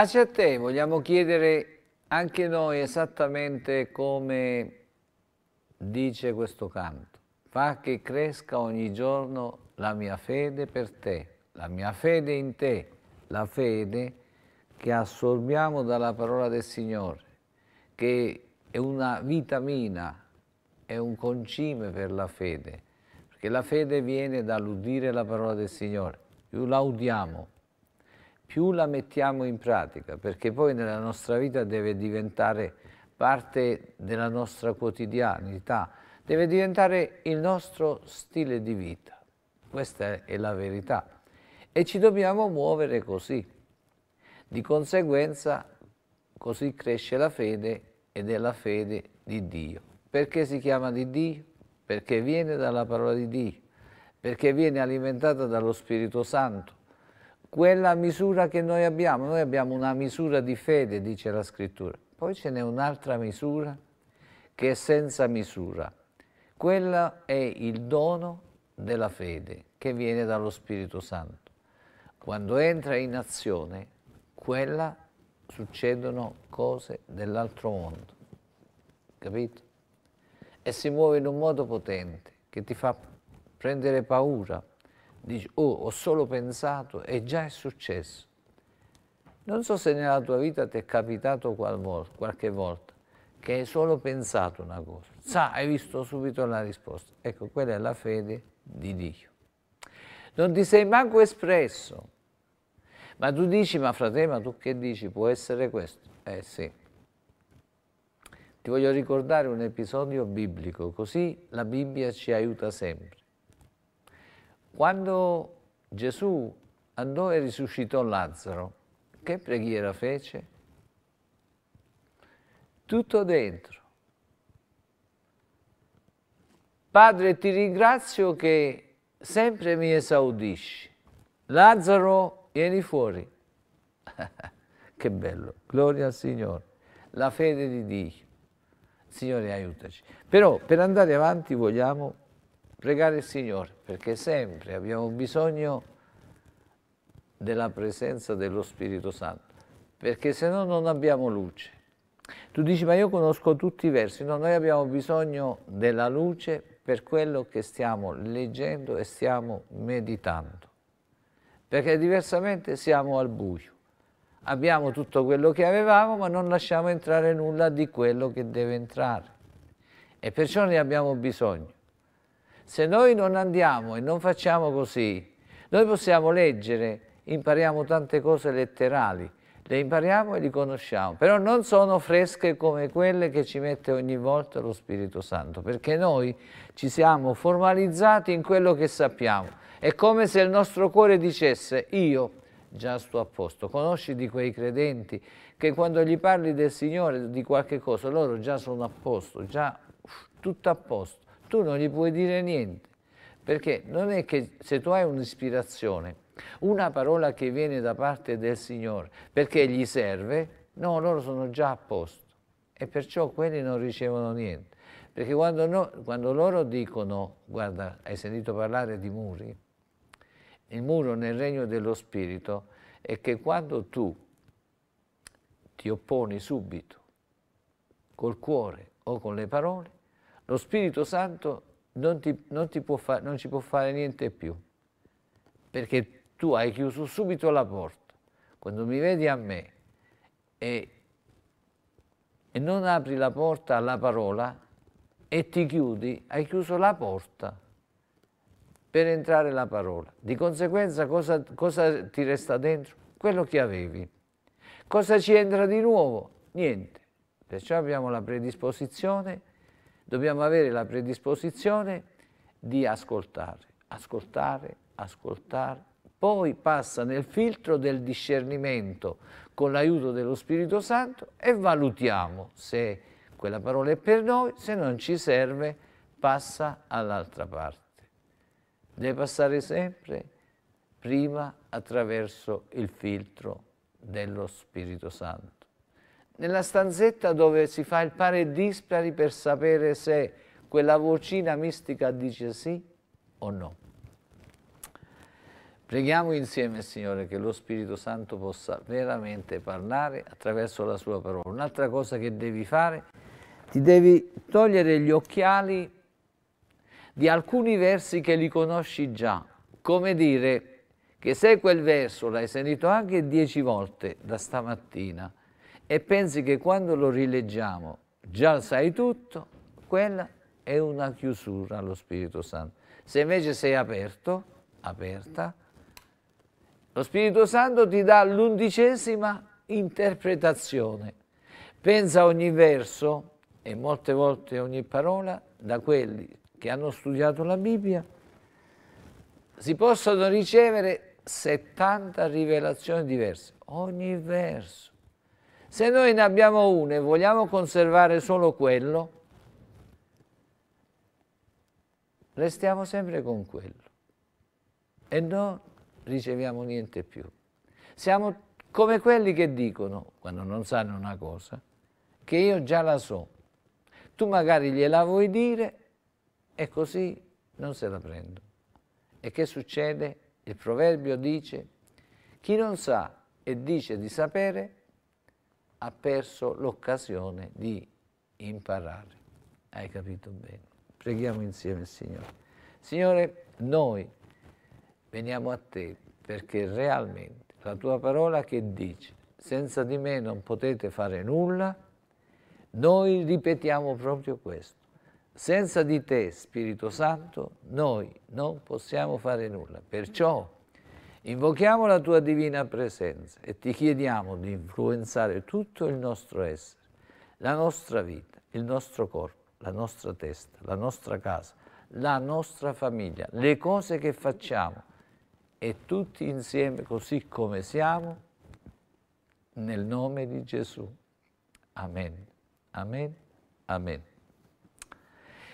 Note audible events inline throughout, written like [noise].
Pace a te, vogliamo chiedere anche noi esattamente come dice questo canto. Fa che cresca ogni giorno la mia fede per te, la mia fede in te, la fede che assorbiamo dalla parola del Signore, che è una vitamina, è un concime per la fede, perché la fede viene dall'udire la parola del Signore. Più la udiamo, più la mettiamo in pratica, perché poi nella nostra vita deve diventare parte della nostra quotidianità, deve diventare il nostro stile di vita. Questa è la verità. E ci dobbiamo muovere così. Di conseguenza, così cresce la fede ed è la fede di Dio. Perché si chiama di Dio? Perché viene dalla parola di Dio, perché viene alimentata dallo Spirito Santo quella misura che noi abbiamo. Noi abbiamo una misura di fede, dice la scrittura. Poi ce n'è un'altra misura che è senza misura. Quella è il dono della fede che viene dallo Spirito Santo. Quando entra in azione, quella succedono cose dell'altro mondo. Capito? E si muove in un modo potente che ti fa prendere paura, dici, oh, ho solo pensato e già è successo. Non so se nella tua vita ti è capitato qualche volta che hai solo pensato una cosa, sa, hai visto subito la risposta. Ecco, quella è la fede di Dio. Non ti sei manco espresso, ma tu dici, ma fratello, ma tu che dici? Può essere questo? Eh sì. Ti voglio ricordare un episodio biblico, così la Bibbia ci aiuta sempre. Quando Gesù andò e risuscitò Lazzaro, che preghiera fece? Tutto dentro. Padre, ti ringrazio che sempre mi esaudisci. Lazzaro, vieni fuori. [laughs] che bello, gloria al Signore, la fede di Dio. Signore, aiutaci. Però per andare avanti vogliamo pregare il Signore, perché sempre abbiamo bisogno della presenza dello Spirito Santo, perché se no non abbiamo luce. Tu dici, ma io conosco tutti i versi, no, noi abbiamo bisogno della luce per quello che stiamo leggendo e stiamo meditando, perché diversamente siamo al buio. Abbiamo tutto quello che avevamo, ma non lasciamo entrare nulla di quello che deve entrare. E perciò ne abbiamo bisogno. Se noi non andiamo e non facciamo così, noi possiamo leggere, impariamo tante cose letterali, le impariamo e le conosciamo, però non sono fresche come quelle che ci mette ogni volta lo Spirito Santo, perché noi ci siamo formalizzati in quello che sappiamo. È come se il nostro cuore dicesse io già sto a posto, conosci di quei credenti che quando gli parli del Signore di qualche cosa loro già sono a posto, già uff, tutto a posto tu non gli puoi dire niente, perché non è che se tu hai un'ispirazione, una parola che viene da parte del Signore, perché gli serve, no, loro sono già a posto e perciò quelli non ricevono niente. Perché quando, no, quando loro dicono, guarda, hai sentito parlare di muri, il muro nel regno dello spirito è che quando tu ti opponi subito, col cuore o con le parole, lo Spirito Santo non, ti, non, ti fa, non ci può fare niente più, perché tu hai chiuso subito la porta. Quando mi vedi a me e, e non apri la porta alla parola e ti chiudi, hai chiuso la porta per entrare la parola. Di conseguenza cosa, cosa, ti resta dentro? Quello che avevi. Cosa ci entra di nuovo? Niente. Perciò abbiamo la predisposizione dobbiamo avere la predisposizione di ascoltare, ascoltare, ascoltare. Poi passa nel filtro del discernimento con l'aiuto dello Spirito Santo e valutiamo se quella parola è per noi, se non ci serve passa all'altra parte. Deve passare sempre prima attraverso il filtro dello Spirito Santo nella stanzetta dove si fa il pare dispari per sapere se quella vocina mistica dice sì o no. Preghiamo insieme, Signore, che lo Spirito Santo possa veramente parlare attraverso la sua parola. Un'altra cosa che devi fare, ti devi togliere gli occhiali di alcuni versi che li conosci già. Come dire che se quel verso l'hai sentito anche dieci volte da stamattina, e pensi che quando lo rileggiamo già sai tutto, quella è una chiusura allo Spirito Santo. Se invece sei aperto, aperta, lo Spirito Santo ti dà l'undicesima interpretazione. Pensa ogni verso e molte volte ogni parola da quelli che hanno studiato la Bibbia si possono ricevere 70 rivelazioni diverse, ogni verso. Se noi ne abbiamo uno e vogliamo conservare solo quello, restiamo sempre con quello e non riceviamo niente più. Siamo come quelli che dicono, quando non sanno una cosa, che io già la so. Tu magari gliela vuoi dire e così non se la prendo. E che succede? Il proverbio dice, chi non sa e dice di sapere, ha perso l'occasione di imparare. Hai capito bene? Preghiamo insieme il Signore. Signore, noi veniamo a te perché realmente la tua parola che dice senza di me non potete fare nulla, noi ripetiamo proprio questo. Senza di te, Spirito Santo, noi non possiamo fare nulla. Perciò Invochiamo la tua divina presenza e ti chiediamo di influenzare tutto il nostro essere, la nostra vita, il nostro corpo, la nostra testa, la nostra casa, la nostra famiglia, le cose che facciamo e tutti insieme così come siamo, nel nome di Gesù. Amen, amen, amen.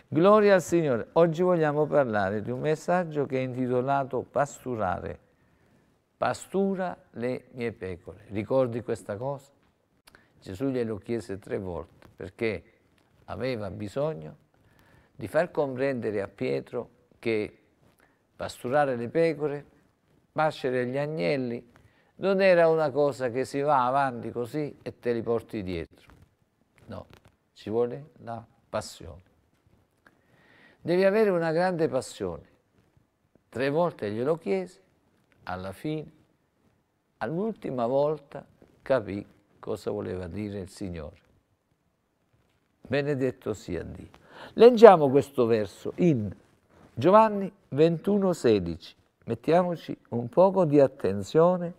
Gloria al Signore. Oggi vogliamo parlare di un messaggio che è intitolato Pasturare pastura le mie pecore. Ricordi questa cosa? Gesù glielo chiese tre volte perché aveva bisogno di far comprendere a Pietro che pasturare le pecore, pascere gli agnelli, non era una cosa che si va avanti così e te li porti dietro. No, ci vuole la passione. Devi avere una grande passione. Tre volte glielo chiese alla fine, all'ultima volta capì cosa voleva dire il Signore. Benedetto sia Dio. Leggiamo questo verso in Giovanni 21,16. Mettiamoci un poco di attenzione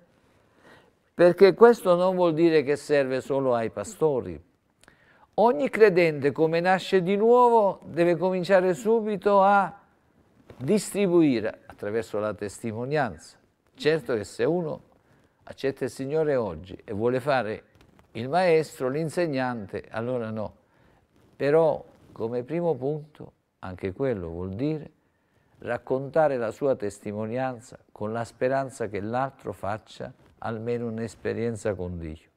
perché questo non vuol dire che serve solo ai pastori. Ogni credente, come nasce di nuovo, deve cominciare subito a distribuire attraverso la testimonianza Certo che se uno accetta il Signore oggi e vuole fare il maestro, l'insegnante, allora no. Però come primo punto, anche quello vuol dire raccontare la sua testimonianza con la speranza che l'altro faccia almeno un'esperienza con Dio.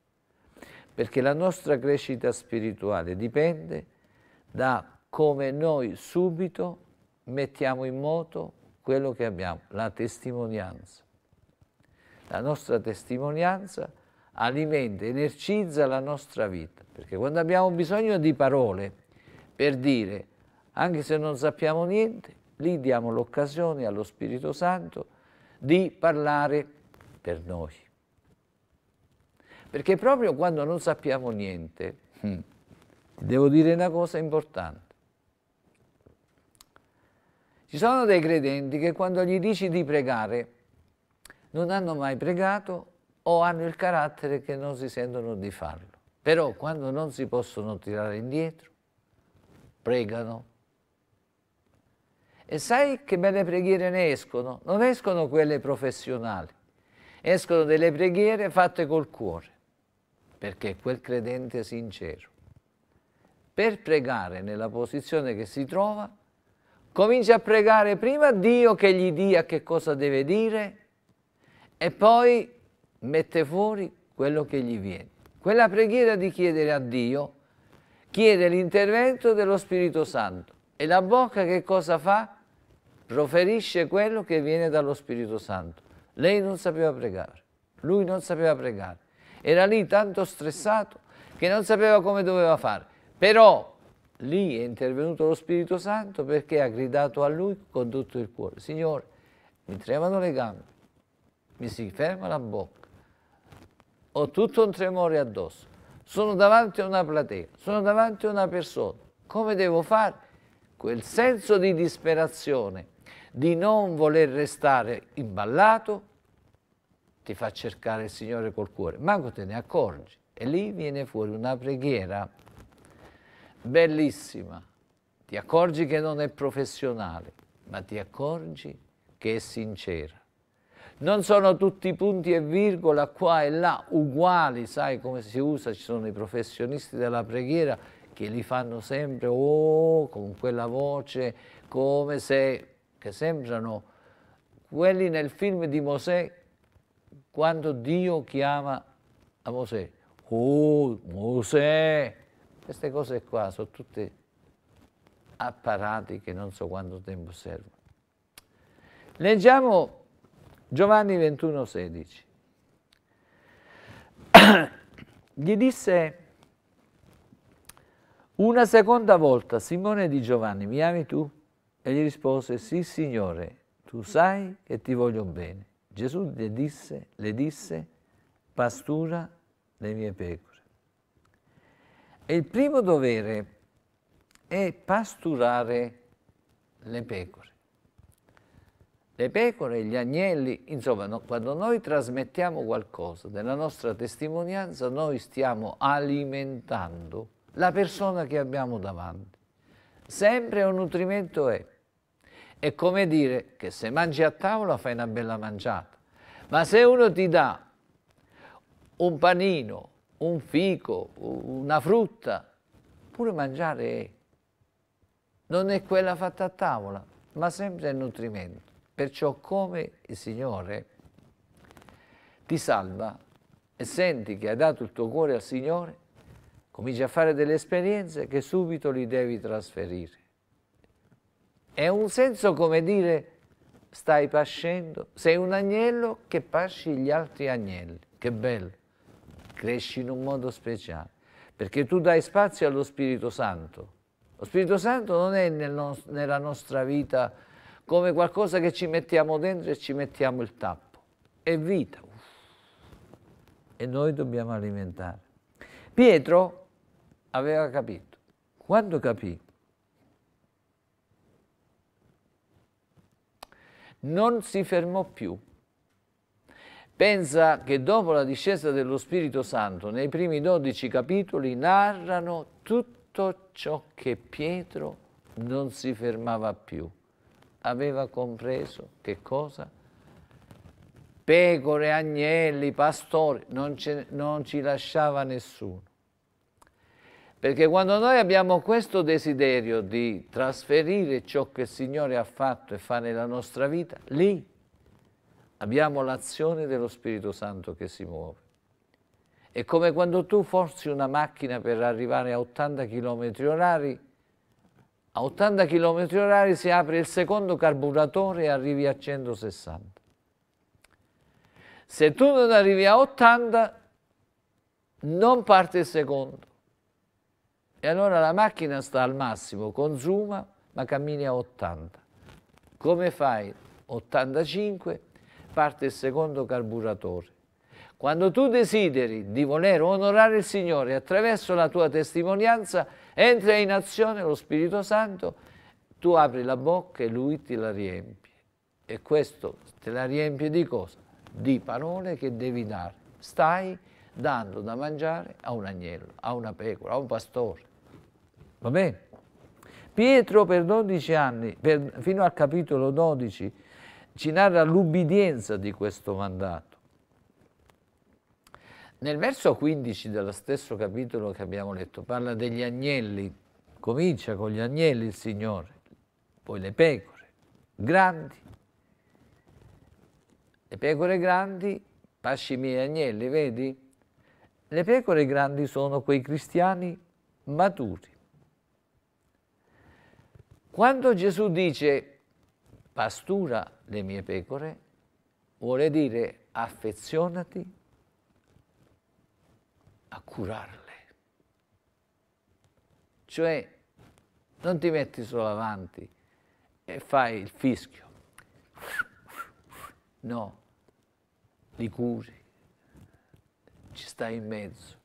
Perché la nostra crescita spirituale dipende da come noi subito mettiamo in moto quello che abbiamo, la testimonianza la nostra testimonianza alimenta, energizza la nostra vita. Perché quando abbiamo bisogno di parole per dire, anche se non sappiamo niente, lì diamo l'occasione allo Spirito Santo di parlare per noi. Perché proprio quando non sappiamo niente, hmm, devo dire una cosa importante. Ci sono dei credenti che quando gli dici di pregare, non hanno mai pregato o hanno il carattere che non si sentono di farlo. Però quando non si possono tirare indietro, pregano. E sai che belle preghiere ne escono? Non escono quelle professionali, escono delle preghiere fatte col cuore, perché quel credente è sincero. Per pregare nella posizione che si trova, comincia a pregare prima Dio che gli dia che cosa deve dire e poi mette fuori quello che gli viene. Quella preghiera di chiedere a Dio chiede l'intervento dello Spirito Santo e la bocca che cosa fa? Proferisce quello che viene dallo Spirito Santo. Lei non sapeva pregare, lui non sapeva pregare. Era lì tanto stressato che non sapeva come doveva fare. Però lì è intervenuto lo Spirito Santo perché ha gridato a lui con tutto il cuore, Signore, mi tremano le gambe, mi si ferma la bocca, ho tutto un tremore addosso, sono davanti a una platea, sono davanti a una persona, come devo fare? Quel senso di disperazione, di non voler restare imballato, ti fa cercare il Signore col cuore, manco te ne accorgi. E lì viene fuori una preghiera bellissima. Ti accorgi che non è professionale, ma ti accorgi che è sincera non sono tutti punti e virgola qua e là uguali, sai come si usa, ci sono i professionisti della preghiera che li fanno sempre oh, con quella voce, come se, che sembrano quelli nel film di Mosè quando Dio chiama a Mosè, oh Mosè, queste cose qua sono tutte apparati che non so quanto tempo servono. Leggiamo Giovanni 21, 16. [clears throat] Gli disse una seconda volta, Simone di Giovanni, mi ami tu? E gli rispose, sì Signore, tu sai che ti voglio bene. Gesù le disse, le disse pastura le mie pecore. E il primo dovere è pasturare le pecore le pecore, gli agnelli, insomma no, quando noi trasmettiamo qualcosa della nostra testimonianza noi stiamo alimentando la persona che abbiamo davanti. Sempre un nutrimento è. È come dire che se mangi a tavola fai una bella mangiata, ma se uno ti dà un panino, un fico, una frutta, pure mangiare è. Non è quella fatta a tavola, ma sempre è nutrimento. Perciò come il Signore ti salva e senti che hai dato il tuo cuore al Signore, cominci a fare delle esperienze che subito li devi trasferire. È un senso come dire stai pascendo, sei un agnello che pasci gli altri agnelli. Che bello! Cresci in un modo speciale, perché tu dai spazio allo Spirito Santo. Lo Spirito Santo non è nel no nella nostra vita come qualcosa che ci mettiamo dentro e ci mettiamo il tappo. È vita. Uff. E noi dobbiamo alimentare. Pietro aveva capito. Quando capì? Non si fermò più. Pensa che dopo la discesa dello Spirito Santo, nei primi dodici capitoli, narrano tutto ciò che Pietro non si fermava più aveva compreso che cosa? Pecore, agnelli, pastori, non, ce, non ci lasciava nessuno. Perché quando noi abbiamo questo desiderio di trasferire ciò che il Signore ha fatto e fa nella nostra vita, lì abbiamo l'azione dello Spirito Santo che si muove. È come quando tu forzi una macchina per arrivare a 80 km orari a 80 km h si apre il secondo carburatore e arrivi a 160. Se tu non arrivi a 80, non parte il secondo. E allora la macchina sta al massimo, consuma, ma cammini a 80. Come fai? 85, parte il secondo carburatore. Quando tu desideri di voler onorare il Signore attraverso la tua testimonianza, Entra in azione lo Spirito Santo, tu apri la bocca e lui te la riempie. E questo te la riempie di cosa? Di parole che devi dare. Stai dando da mangiare a un agnello, a una pecora, a un pastore. Va bene? Pietro per 12 anni, per, fino al capitolo 12, ci narra l'ubbidienza di questo mandato. Nel verso 15 dello stesso capitolo che abbiamo letto parla degli agnelli, comincia con gli agnelli il Signore, poi le pecore grandi. Le pecore grandi, pasci i miei agnelli, vedi? Le pecore grandi sono quei cristiani maturi. Quando Gesù dice pastura le mie pecore, vuole dire affezionati curarle. Cioè, non ti metti solo avanti e fai il fischio. No, li curi, ci stai in mezzo.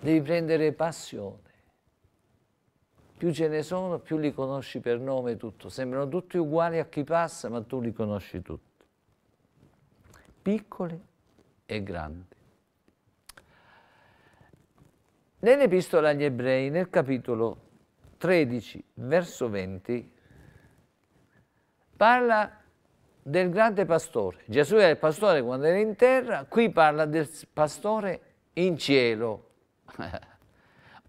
Devi prendere passione. Più ce ne sono, più li conosci per nome tutto. Sembrano tutti uguali a chi passa, ma tu li conosci tutti. Piccoli e grandi. Nell'epistola agli ebrei, nel capitolo 13, verso 20, parla del grande pastore. Gesù era il pastore quando era in terra, qui parla del pastore in cielo. [laughs]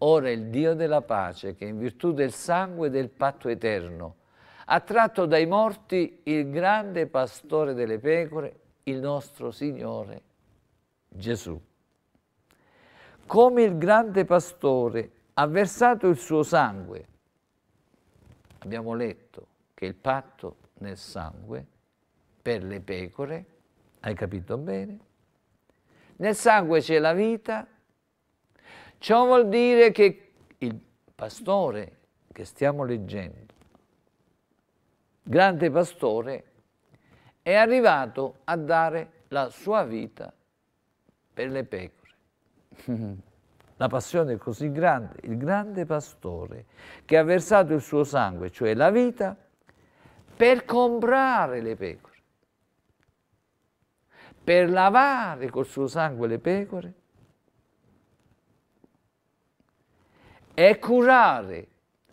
Ora il Dio della pace, che in virtù del sangue del patto eterno ha tratto dai morti il grande pastore delle pecore, il nostro Signore Gesù come il grande pastore ha versato il suo sangue. Abbiamo letto che il patto nel sangue per le pecore, hai capito bene? Nel sangue c'è la vita. Ciò vuol dire che il pastore che stiamo leggendo, grande pastore, è arrivato a dare la sua vita per le pecore la passione è così grande, il grande pastore che ha versato il suo sangue, cioè la vita, per comprare le pecore, per lavare col suo sangue le pecore e curare,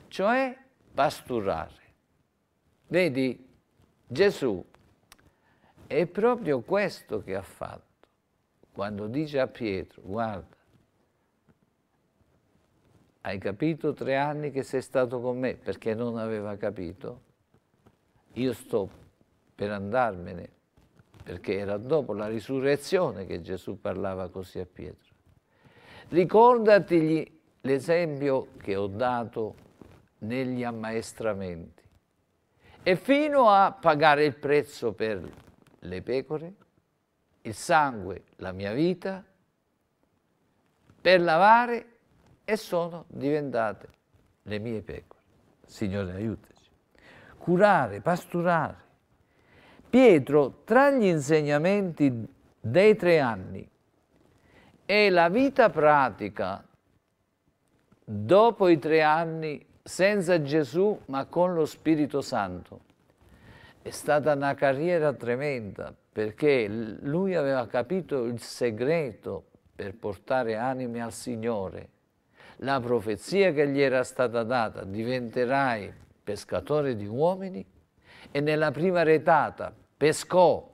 cioè pasturare. Vedi, Gesù è proprio questo che ha fatto quando dice a Pietro, guarda, hai capito tre anni che sei stato con me perché non aveva capito, io sto per andarmene, perché era dopo la risurrezione che Gesù parlava così a Pietro. ricordati l'esempio che ho dato negli ammaestramenti e fino a pagare il prezzo per le pecore, il sangue, la mia vita, per lavare e sono diventate le mie pecore. Signore aiutaci. Curare, pasturare. Pietro, tra gli insegnamenti dei tre anni e la vita pratica dopo i tre anni senza Gesù ma con lo Spirito Santo, è stata una carriera tremenda perché lui aveva capito il segreto per portare anime al Signore la profezia che gli era stata data, diventerai pescatore di uomini e nella prima retata pescò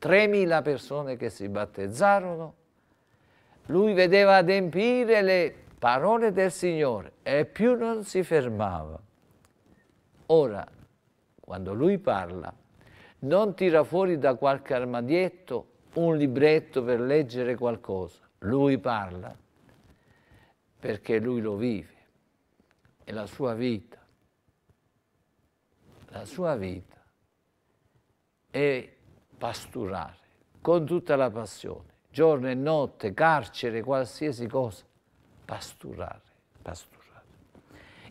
3.000 persone che si battezzarono, lui vedeva adempiere le parole del Signore e più non si fermava. Ora, quando lui parla, non tira fuori da qualche armadietto un libretto per leggere qualcosa. Lui parla perché lui lo vive, è la sua vita, la sua vita è pasturare con tutta la passione, giorno e notte, carcere, qualsiasi cosa, pasturare, pasturare.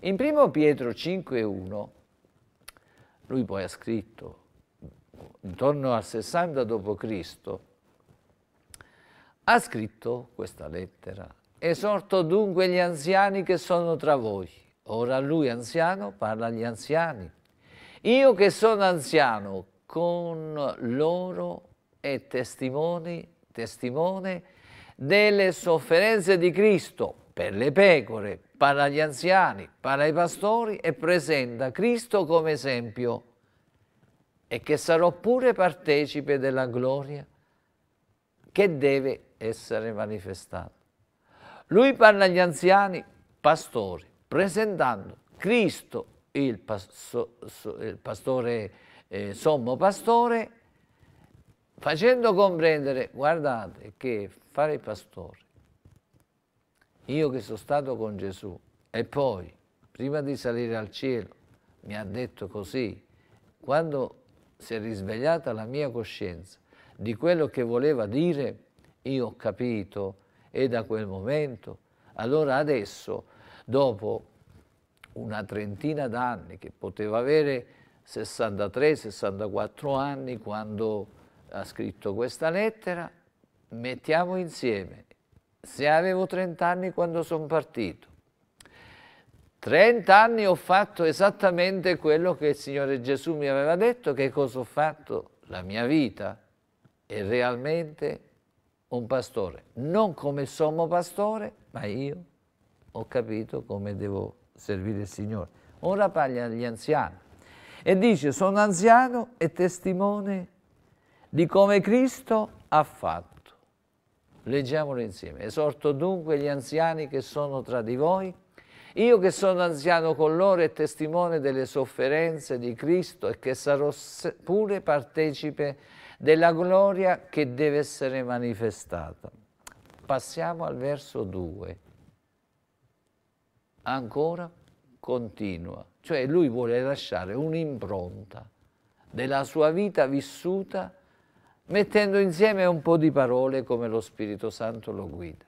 In 1 Pietro 5.1, lui poi ha scritto intorno al 60 d.C., ha scritto questa lettera Esorto dunque gli anziani che sono tra voi. Ora lui anziano parla agli anziani. Io che sono anziano con loro e testimoni, testimone delle sofferenze di Cristo per le pecore, parla agli anziani, parla ai pastori e presenta Cristo come esempio e che sarò pure partecipe della gloria che deve essere manifestata. Lui parla agli anziani pastori, presentando Cristo, il, pasto, il pastore, eh, sommo pastore, facendo comprendere, guardate, che fare il pastore, io che sono stato con Gesù, e poi, prima di salire al cielo, mi ha detto così, quando si è risvegliata la mia coscienza di quello che voleva dire, io ho capito e da quel momento. Allora adesso, dopo una trentina d'anni, che poteva avere 63-64 anni quando ha scritto questa lettera, mettiamo insieme, se avevo 30 anni quando sono partito, 30 anni ho fatto esattamente quello che il Signore Gesù mi aveva detto, che cosa ho fatto? La mia vita. è realmente un pastore, non come sommo pastore, ma io ho capito come devo servire il Signore. Ora parla agli anziani e dice sono anziano e testimone di come Cristo ha fatto. Leggiamolo insieme. Esorto dunque gli anziani che sono tra di voi io che sono anziano con loro e testimone delle sofferenze di Cristo e che sarò pure partecipe della gloria che deve essere manifestata. Passiamo al verso 2. Ancora continua, cioè lui vuole lasciare un'impronta della sua vita vissuta mettendo insieme un po' di parole come lo Spirito Santo lo guida.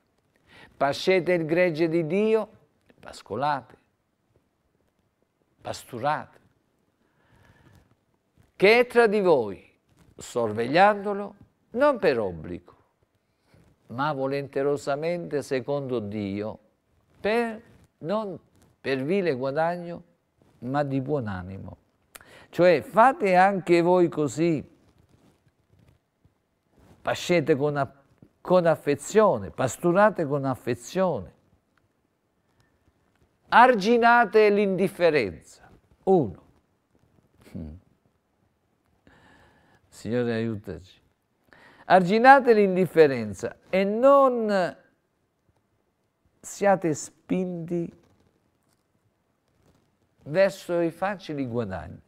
Pascete il gregge di Dio, pascolate, pasturate, che è tra di voi sorvegliandolo non per obbligo, ma volenterosamente secondo Dio, per, non per vile guadagno, ma di buon animo. Cioè fate anche voi così, pascete con, con affezione, pasturate con affezione, arginate l'indifferenza. Uno. Signore aiutaci. Arginate l'indifferenza e non siate spinti verso i facili guadagni.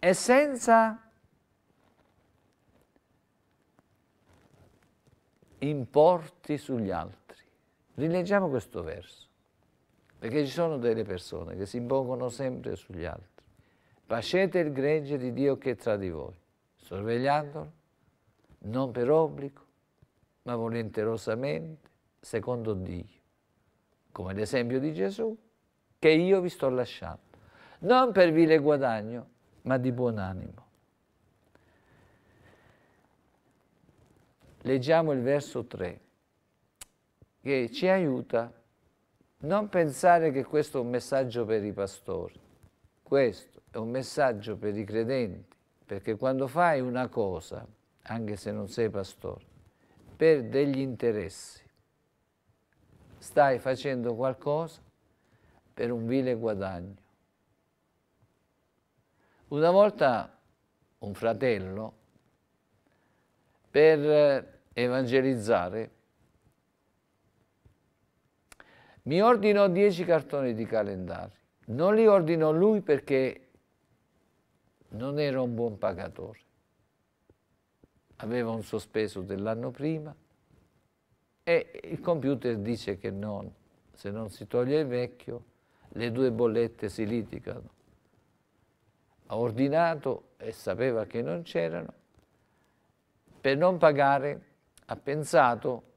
E senza importi sugli altri. Rileggiamo questo verso, perché ci sono delle persone che si impongono sempre sugli altri. Pascete il gregge di Dio che è tra di voi, sorvegliandolo, non per obbligo, ma volenterosamente, secondo Dio, come l'esempio di Gesù, che io vi sto lasciando, non per vile guadagno, ma di buon animo. Leggiamo il verso 3, che ci aiuta non pensare che questo è un messaggio per i pastori. Questo è un messaggio per i credenti, perché quando fai una cosa, anche se non sei pastore, per degli interessi, stai facendo qualcosa per un vile guadagno. Una volta un fratello, per evangelizzare, mi ordinò dieci cartoni di calendari. Non li ordinò lui perché non era un buon pagatore. Aveva un sospeso dell'anno prima e il computer dice che non, se non si toglie il vecchio, le due bollette si litigano. Ha ordinato e sapeva che non c'erano. Per non pagare ha pensato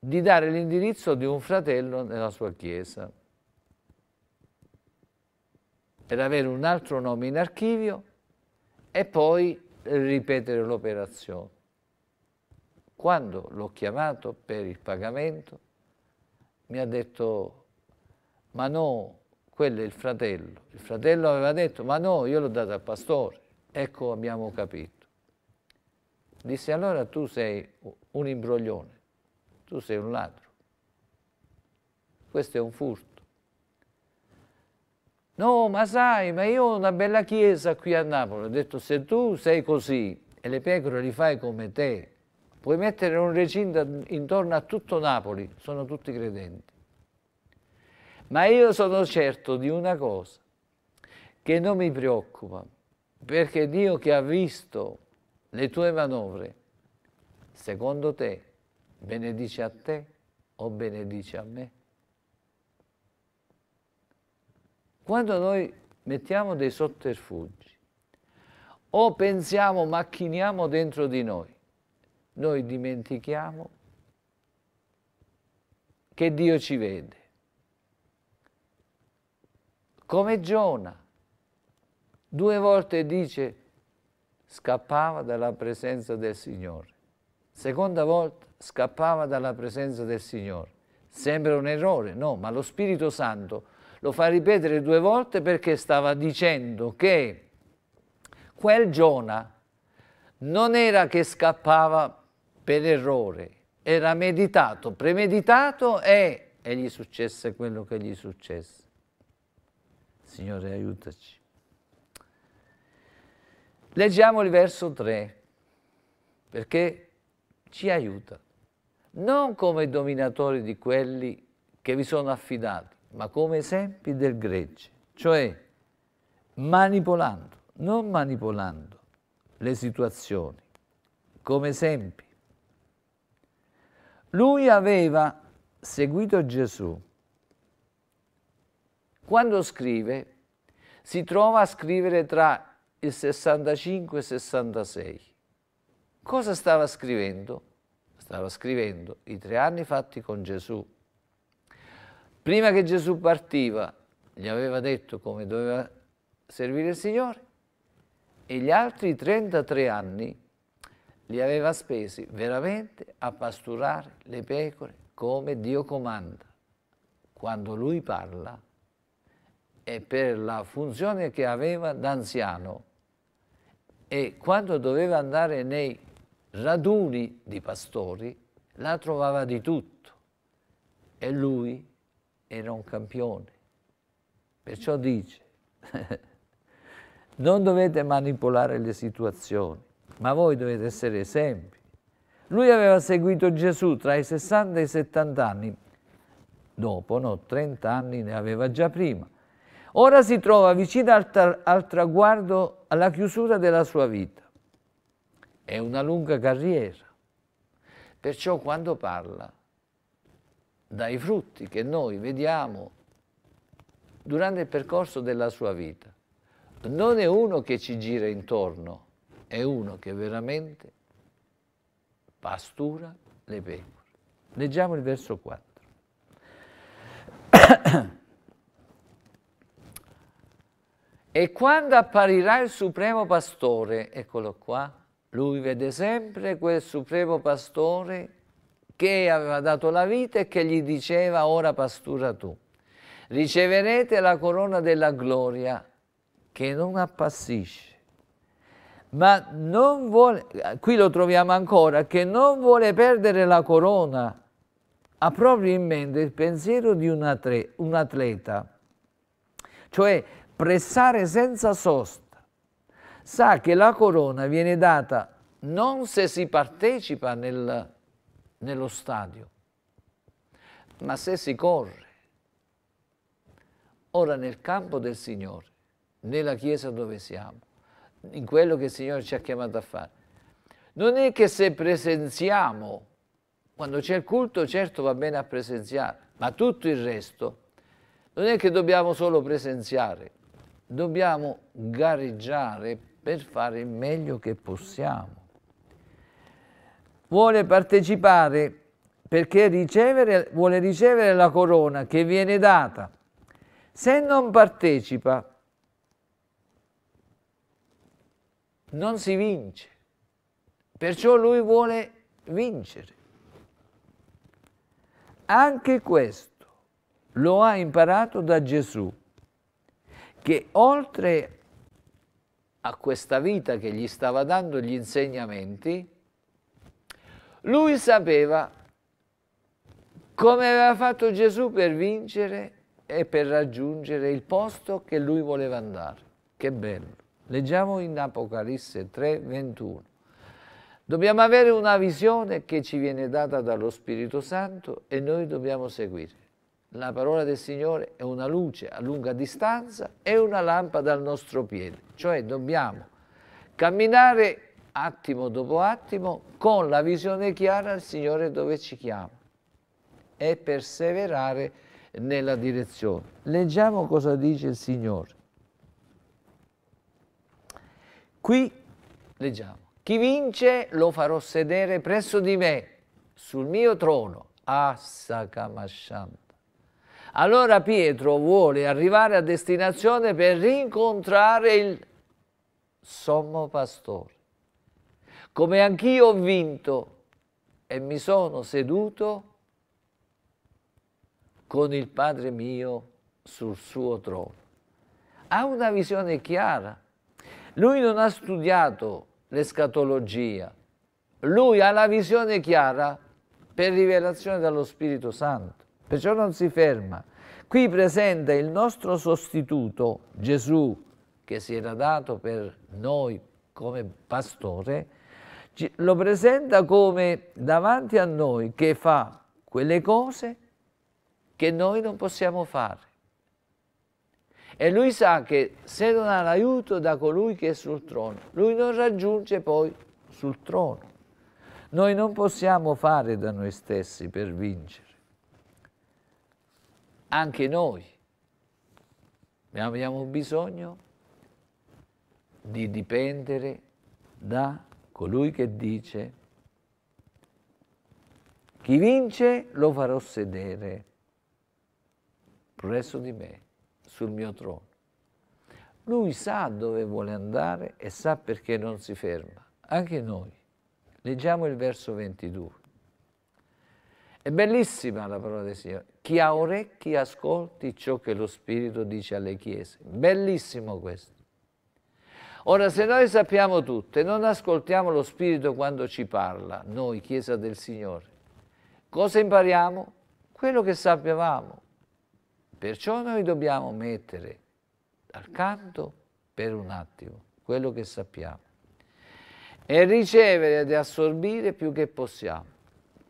di dare l'indirizzo di un fratello nella sua chiesa per avere un altro nome in archivio e poi ripetere l'operazione. Quando l'ho chiamato per il pagamento mi ha detto ma no, quello è il fratello. Il fratello aveva detto ma no, io l'ho dato al pastore. Ecco abbiamo capito. Disse allora tu sei un imbroglione, tu sei un ladro. Questo è un furto. No, ma sai, ma io ho una bella chiesa qui a Napoli. Ho detto, se tu sei così e le pecore li fai come te, puoi mettere un recinto intorno a tutto Napoli, sono tutti credenti. Ma io sono certo di una cosa, che non mi preoccupa, perché Dio che ha visto le tue manovre, secondo te, benedice a te o benedice a me? Quando noi mettiamo dei sotterfugi o pensiamo, macchiniamo dentro di noi, noi dimentichiamo che Dio ci vede. Come Giona, due volte dice scappava dalla presenza del Signore. Seconda volta scappava dalla presenza del Signore. Sembra un errore, no, ma lo Spirito Santo lo fa ripetere due volte perché stava dicendo che quel Giona non era che scappava per errore, era meditato, premeditato e, e gli successe quello che gli successe. Signore, aiutaci. Leggiamo il verso 3, perché ci aiuta. Non come dominatori di quelli che vi sono affidati, ma come esempi del gregge, cioè manipolando, non manipolando le situazioni, come esempi. Lui aveva seguito Gesù. Quando scrive, si trova a scrivere tra il 65 e il 66. Cosa stava scrivendo? Stava scrivendo i tre anni fatti con Gesù Prima che Gesù partiva, gli aveva detto come doveva servire il Signore e gli altri 33 anni li aveva spesi veramente a pasturare le pecore come Dio comanda. Quando lui parla è per la funzione che aveva d'anziano e quando doveva andare nei raduni di pastori la trovava di tutto e lui era un campione. Perciò dice, [laughs] non dovete manipolare le situazioni, ma voi dovete essere esempi. Lui aveva seguito Gesù tra i 60 e i 70 anni, dopo, no, 30 anni ne aveva già prima. Ora si trova vicino al, tra al traguardo, alla chiusura della sua vita. È una lunga carriera. Perciò quando parla dai frutti che noi vediamo durante il percorso della sua vita. Non è uno che ci gira intorno, è uno che veramente pastura le pecore. Leggiamo il verso 4. e quando apparirà il supremo pastore, eccolo qua, lui vede sempre quel supremo pastore che aveva dato la vita e che gli diceva ora pastura tu. Riceverete la corona della gloria che non appassisce. Ma non vuole, qui lo troviamo ancora, che non vuole perdere la corona. Ha proprio in mente il pensiero di un, atre, un atleta, cioè pressare senza sosta. Sa che la corona viene data non se si partecipa nel nello stadio, ma se si corre ora nel campo del Signore, nella chiesa dove siamo, in quello che il Signore ci ha chiamato a fare, non è che se presenziamo, quando c'è il culto certo va bene a presenziare, ma tutto il resto non è che dobbiamo solo presenziare, dobbiamo gareggiare per fare il meglio che possiamo vuole partecipare perché ricevere, vuole ricevere la corona che viene data. Se non partecipa, non si vince. Perciò lui vuole vincere. Anche questo lo ha imparato da Gesù, che oltre a questa vita che gli stava dando gli insegnamenti, lui sapeva come aveva fatto Gesù per vincere e per raggiungere il posto che lui voleva andare. Che bello. Leggiamo in Apocalisse 3, 21. Dobbiamo avere una visione che ci viene data dallo Spirito Santo e noi dobbiamo seguire. La parola del Signore è una luce a lunga distanza e una lampada al nostro piede, cioè dobbiamo camminare attimo dopo attimo, con la visione chiara il Signore dove ci chiama e perseverare nella direzione. Leggiamo cosa dice il Signore. Qui leggiamo, chi vince lo farò sedere presso di me, sul mio trono, Assakamashampa. Allora Pietro vuole arrivare a destinazione per rincontrare il sommo pastore come anch'io ho vinto e mi sono seduto con il Padre mio sul suo trono. Ha una visione chiara. Lui non ha studiato l'escatologia. Lui ha la visione chiara per rivelazione dallo Spirito Santo. Perciò non si ferma. Qui presenta il nostro sostituto, Gesù, che si era dato per noi come pastore, lo presenta come davanti a noi che fa quelle cose che noi non possiamo fare. E lui sa che se non ha l'aiuto da colui che è sul trono, lui non raggiunge poi sul trono. Noi non possiamo fare da noi stessi per vincere. Anche noi abbiamo bisogno di dipendere da colui che dice, chi vince lo farò sedere presso di me, sul mio trono. Lui sa dove vuole andare e sa perché non si ferma. Anche noi. Leggiamo il verso 22. È bellissima la parola del Signore. Chi ha orecchi ascolti ciò che lo Spirito dice alle chiese. Bellissimo questo. Ora, se noi sappiamo tutto e non ascoltiamo lo Spirito quando ci parla, noi, Chiesa del Signore, cosa impariamo? Quello che sapevamo. Perciò noi dobbiamo mettere dal canto per un attimo quello che sappiamo e ricevere ed assorbire più che possiamo.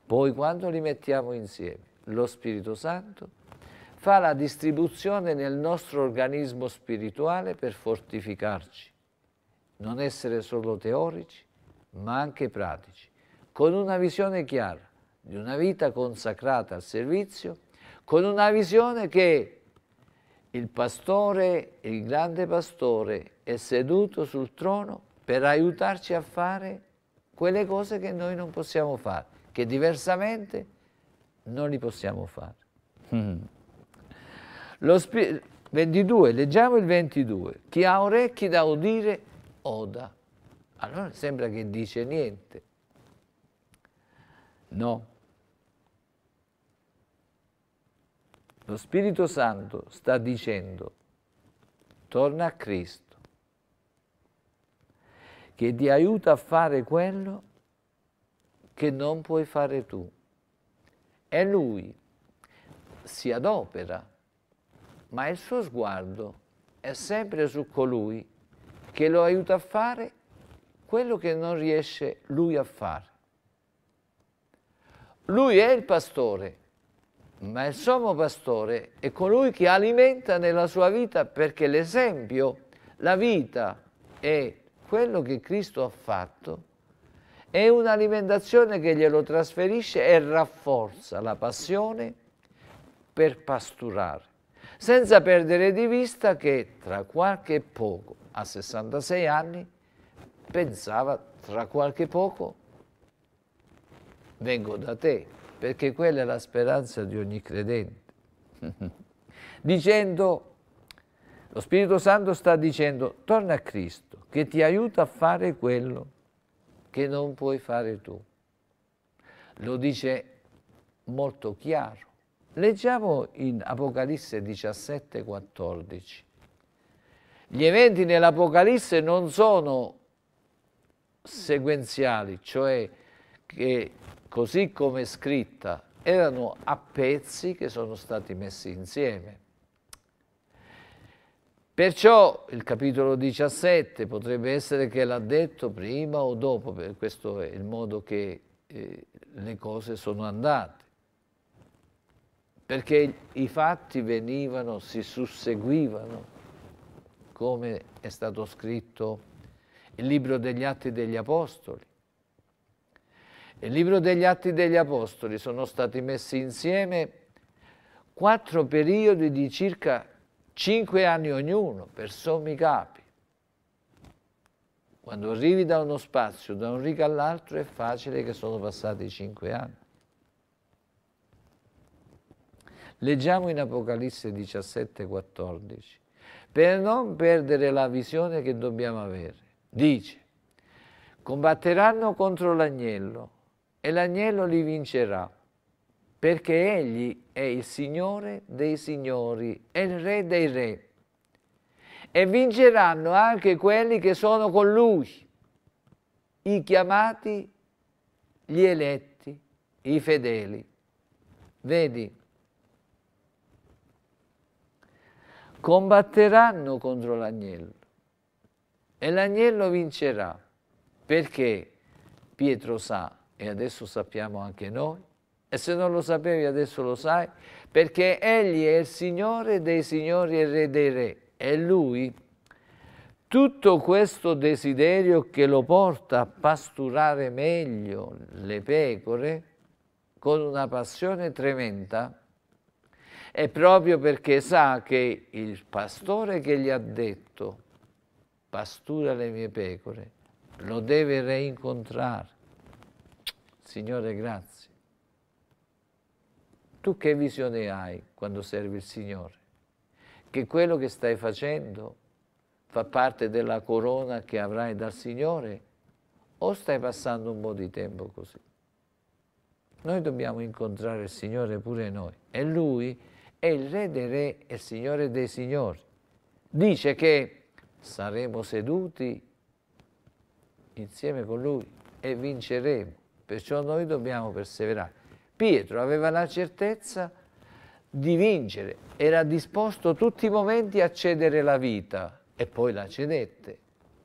Poi quando li mettiamo insieme, lo Spirito Santo fa la distribuzione nel nostro organismo spirituale per fortificarci non essere solo teorici, ma anche pratici, con una visione chiara di una vita consacrata al servizio, con una visione che il pastore, il grande pastore, è seduto sul trono per aiutarci a fare quelle cose che noi non possiamo fare, che diversamente non li possiamo fare. Mm. 22, leggiamo il 22. Chi ha orecchi da udire Oda. Allora sembra che dice niente. No. Lo Spirito Santo sta dicendo, torna a Cristo, che ti aiuta a fare quello che non puoi fare tu. E lui si adopera, ma il suo sguardo è sempre su colui che lo aiuta a fare quello che non riesce lui a fare. Lui è il pastore, ma il sommo pastore è colui che alimenta nella sua vita perché l'esempio, la vita e quello che Cristo ha fatto è un'alimentazione che glielo trasferisce e rafforza la passione per pasturare senza perdere di vista che tra qualche poco, a 66 anni, pensava tra qualche poco vengo da te, perché quella è la speranza di ogni credente. [laughs] Dicendo, lo Spirito Santo sta dicendo, torna a Cristo, che ti aiuta a fare quello che non puoi fare tu. Lo dice molto chiaro. Leggiamo in Apocalisse 17, 14. Gli eventi nell'Apocalisse non sono sequenziali, cioè che così come è scritta erano a pezzi che sono stati messi insieme. Perciò il capitolo 17 potrebbe essere che l'ha detto prima o dopo, per questo è il modo che eh, le cose sono andate perché i fatti venivano, si susseguivano, come è stato scritto il libro degli Atti degli Apostoli. Nel libro degli Atti degli Apostoli sono stati messi insieme quattro periodi di circa cinque anni ognuno, per sommi capi. Quando arrivi da uno spazio, da un riga all'altro, è facile che sono passati cinque anni. Leggiamo in Apocalisse 17,14. Per non perdere la visione che dobbiamo avere, dice, combatteranno contro l'agnello e l'agnello li vincerà, perché egli è il Signore dei Signori, e il Re dei Re. E vinceranno anche quelli che sono con lui, i chiamati, gli eletti, i fedeli. Vedi, combatteranno contro l'agnello e l'agnello vincerà perché Pietro sa e adesso sappiamo anche noi e se non lo sapevi adesso lo sai perché egli è il Signore dei Signori e Re dei Re e lui tutto questo desiderio che lo porta a pasturare meglio le pecore con una passione tremenda è proprio perché sa che il pastore che gli ha detto pastura le mie pecore lo deve reincontrare. Signore, grazie. Tu che visione hai quando servi il Signore? Che quello che stai facendo fa parte della corona che avrai dal Signore o stai passando un po' di tempo così? Noi dobbiamo incontrare il Signore pure noi e Lui è il re dei re e il signore dei signori. Dice che saremo seduti insieme con lui e vinceremo, perciò noi dobbiamo perseverare. Pietro aveva la certezza di vincere, era disposto tutti i momenti a cedere la vita e poi la cedette,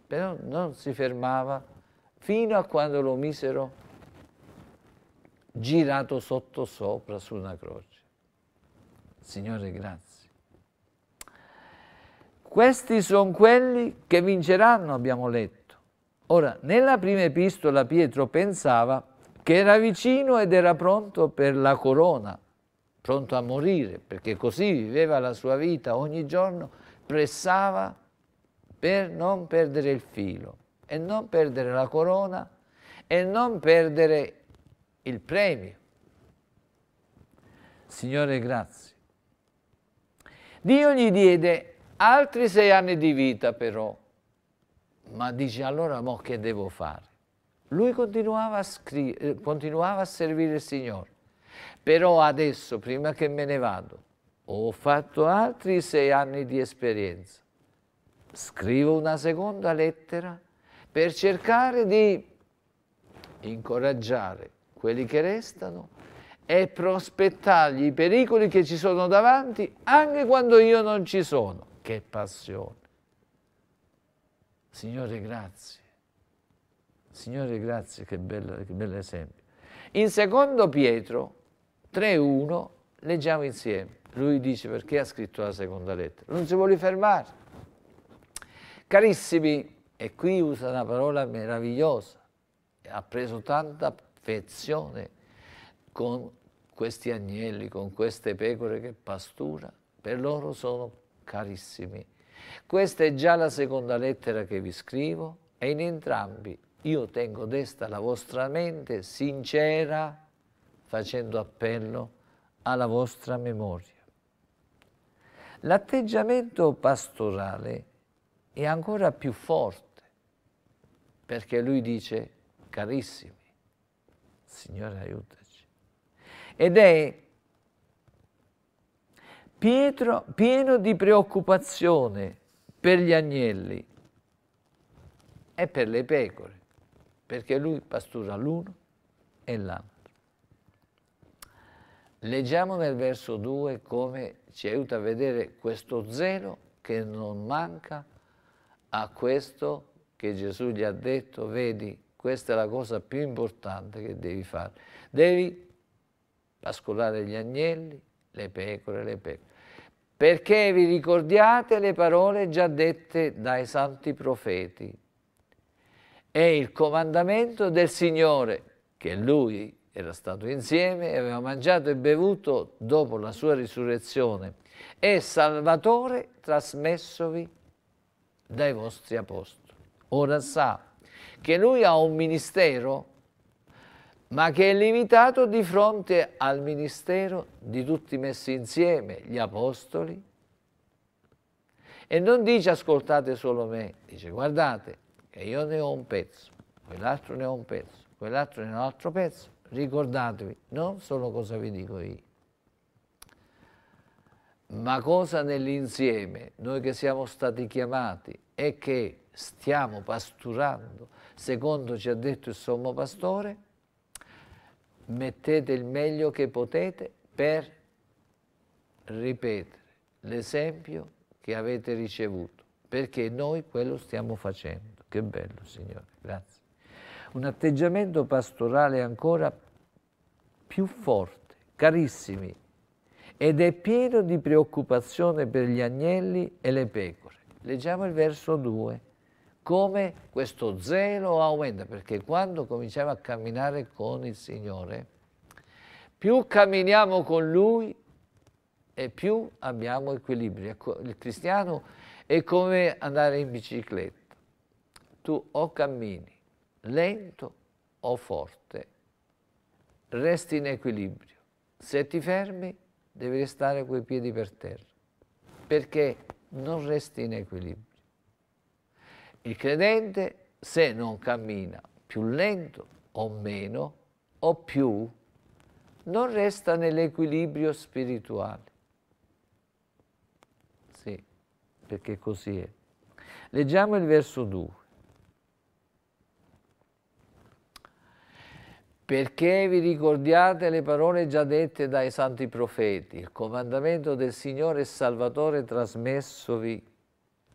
però non si fermava fino a quando lo misero girato sotto sopra su una croce. Signore, grazie. Questi sono quelli che vinceranno, abbiamo letto. Ora, nella prima epistola Pietro pensava che era vicino ed era pronto per la corona, pronto a morire, perché così viveva la sua vita ogni giorno, pressava per non perdere il filo e non perdere la corona e non perdere il premio. Signore, grazie. Dio gli diede altri sei anni di vita però, ma dice allora mo che devo fare? Lui continuava a, eh, continuava a servire il Signore, però adesso prima che me ne vado ho fatto altri sei anni di esperienza, scrivo una seconda lettera per cercare di incoraggiare quelli che restano e prospettargli i pericoli che ci sono davanti anche quando io non ci sono. Che passione! Signore, grazie. Signore, grazie, che, bello, che bell'esempio. In secondo Pietro 3.1 leggiamo insieme. Lui dice perché ha scritto la seconda lettera. Non si vuole fermare. Carissimi, e qui usa una parola meravigliosa, ha preso tanta affezione con questi agnelli, con queste pecore che pastura, per loro sono carissimi. Questa è già la seconda lettera che vi scrivo e in entrambi io tengo desta la vostra mente sincera facendo appello alla vostra memoria. L'atteggiamento pastorale è ancora più forte perché lui dice carissimi, Signore aiuta ed è Pietro pieno di preoccupazione per gli agnelli e per le pecore, perché lui pastura l'uno e l'altro. Leggiamo nel verso 2 come ci aiuta a vedere questo zelo che non manca a questo che Gesù gli ha detto, vedi, questa è la cosa più importante che devi fare. Devi pascolare gli agnelli, le pecore, le pecore. Perché vi ricordiate le parole già dette dai santi profeti. È il comandamento del Signore, che lui era stato insieme e aveva mangiato e bevuto dopo la sua risurrezione, e Salvatore trasmessovi dai vostri apostoli. Ora sa che lui ha un ministero ma che è limitato di fronte al ministero di tutti messi insieme, gli apostoli. E non dice ascoltate solo me, dice guardate che io ne ho un pezzo, quell'altro ne ho un pezzo, quell'altro ne ho un altro pezzo, ricordatevi, non solo cosa vi dico io, ma cosa nell'insieme, noi che siamo stati chiamati e che stiamo pasturando, secondo ci ha detto il sommo pastore, mettete il meglio che potete per ripetere l'esempio che avete ricevuto, perché noi quello stiamo facendo. Che bello, Signore, grazie. Un atteggiamento pastorale ancora più forte, carissimi, ed è pieno di preoccupazione per gli agnelli e le pecore. Leggiamo il verso 2 come questo zelo aumenta, perché quando cominciamo a camminare con il Signore, più camminiamo con Lui e più abbiamo equilibrio. Ecco, il cristiano è come andare in bicicletta. Tu o cammini lento o forte, resti in equilibrio. Se ti fermi, devi restare coi piedi per terra, perché non resti in equilibrio. Il credente, se non cammina più lento o meno o più, non resta nell'equilibrio spirituale. Sì, perché così è. Leggiamo il verso 2. Perché vi ricordiate le parole già dette dai santi profeti, il comandamento del Signore e Salvatore trasmessovi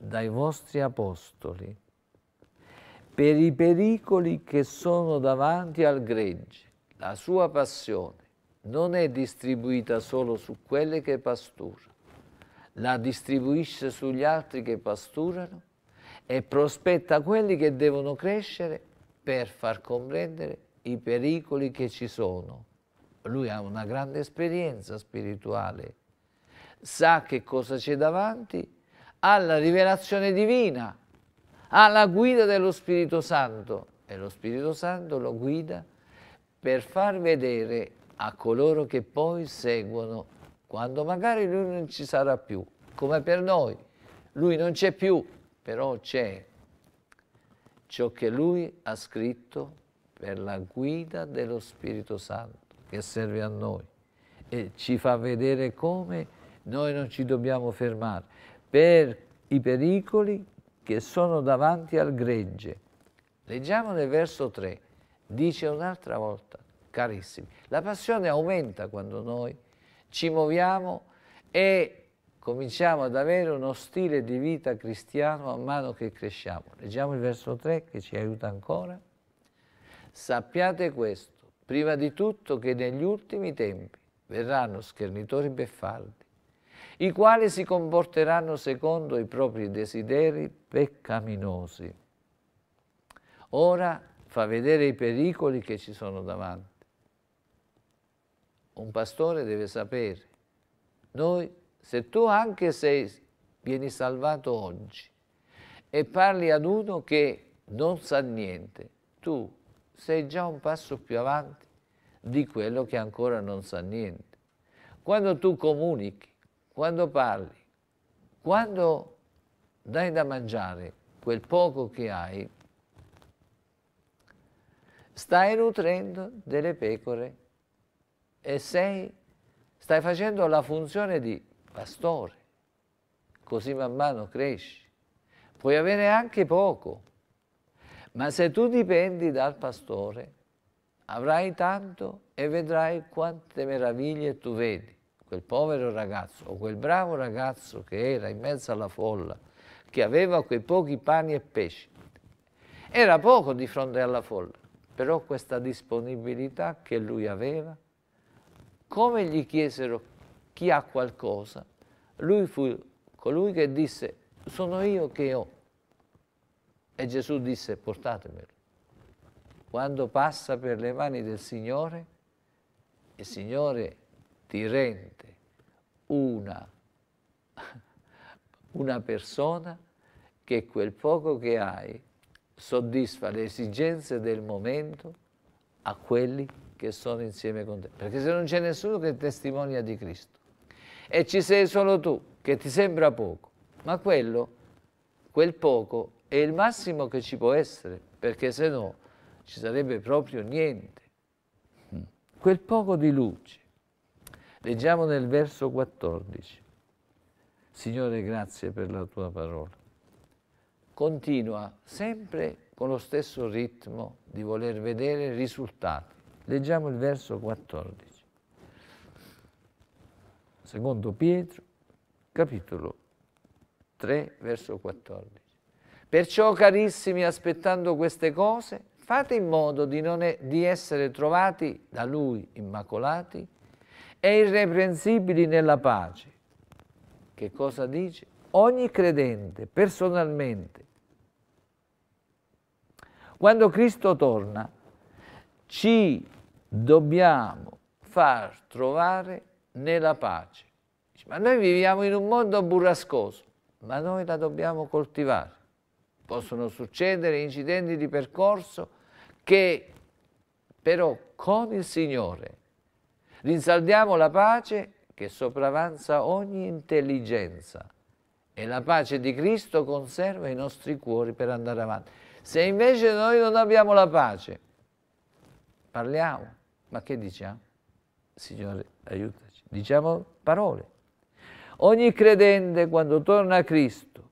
dai vostri apostoli per i pericoli che sono davanti al gregge. La sua passione non è distribuita solo su quelle che pasturano, la distribuisce sugli altri che pasturano e prospetta quelli che devono crescere per far comprendere i pericoli che ci sono. Lui ha una grande esperienza spirituale, sa che cosa c'è davanti alla rivelazione divina, alla guida dello Spirito Santo e lo Spirito Santo lo guida per far vedere a coloro che poi seguono quando magari lui non ci sarà più, come per noi. Lui non c'è più, però c'è ciò che lui ha scritto per la guida dello Spirito Santo che serve a noi e ci fa vedere come noi non ci dobbiamo fermare per i pericoli che sono davanti al gregge. Leggiamo nel verso 3, dice un'altra volta, carissimi, la passione aumenta quando noi ci muoviamo e cominciamo ad avere uno stile di vita cristiano a mano che cresciamo. Leggiamo il verso 3 che ci aiuta ancora. Sappiate questo, prima di tutto che negli ultimi tempi verranno schernitori beffardi i quali si comporteranno secondo i propri desideri peccaminosi. Ora fa vedere i pericoli che ci sono davanti. Un pastore deve sapere, noi, se tu anche sei, vieni salvato oggi e parli ad uno che non sa niente, tu sei già un passo più avanti di quello che ancora non sa niente. Quando tu comunichi, quando parli, quando dai da mangiare quel poco che hai, stai nutrendo delle pecore e sei, stai facendo la funzione di pastore. Così man mano cresci. Puoi avere anche poco, ma se tu dipendi dal pastore, avrai tanto e vedrai quante meraviglie tu vedi quel povero ragazzo o quel bravo ragazzo che era in mezzo alla folla, che aveva quei pochi pani e pesci, era poco di fronte alla folla, però questa disponibilità che lui aveva, come gli chiesero chi ha qualcosa, lui fu colui che disse sono io che ho. E Gesù disse portatemelo. Quando passa per le mani del Signore, il Signore ti rende una, [laughs] una persona che quel poco che hai soddisfa le esigenze del momento a quelli che sono insieme con te. Perché se non c'è nessuno che testimonia di Cristo e ci sei solo tu, che ti sembra poco, ma quello, quel poco, è il massimo che ci può essere, perché se no ci sarebbe proprio niente. Mm. Quel poco di luce Leggiamo nel verso 14. Signore, grazie per la tua parola. Continua sempre con lo stesso ritmo di voler vedere risultati. Leggiamo il verso 14. Secondo Pietro, capitolo 3, verso 14. Perciò, carissimi, aspettando queste cose, fate in modo di, non e, di essere trovati da Lui immacolati e irreprensibili nella pace. Che cosa dice? Ogni credente personalmente, quando Cristo torna, ci dobbiamo far trovare nella pace. Ma noi viviamo in un mondo burrascoso, ma noi la dobbiamo coltivare. Possono succedere incidenti di percorso che però con il Signore Rinsaldiamo la pace che sopravanza ogni intelligenza e la pace di Cristo conserva i nostri cuori per andare avanti. Se invece noi non abbiamo la pace, parliamo, ma che diciamo? Signore, aiutaci. Diciamo parole. Ogni credente quando torna a Cristo,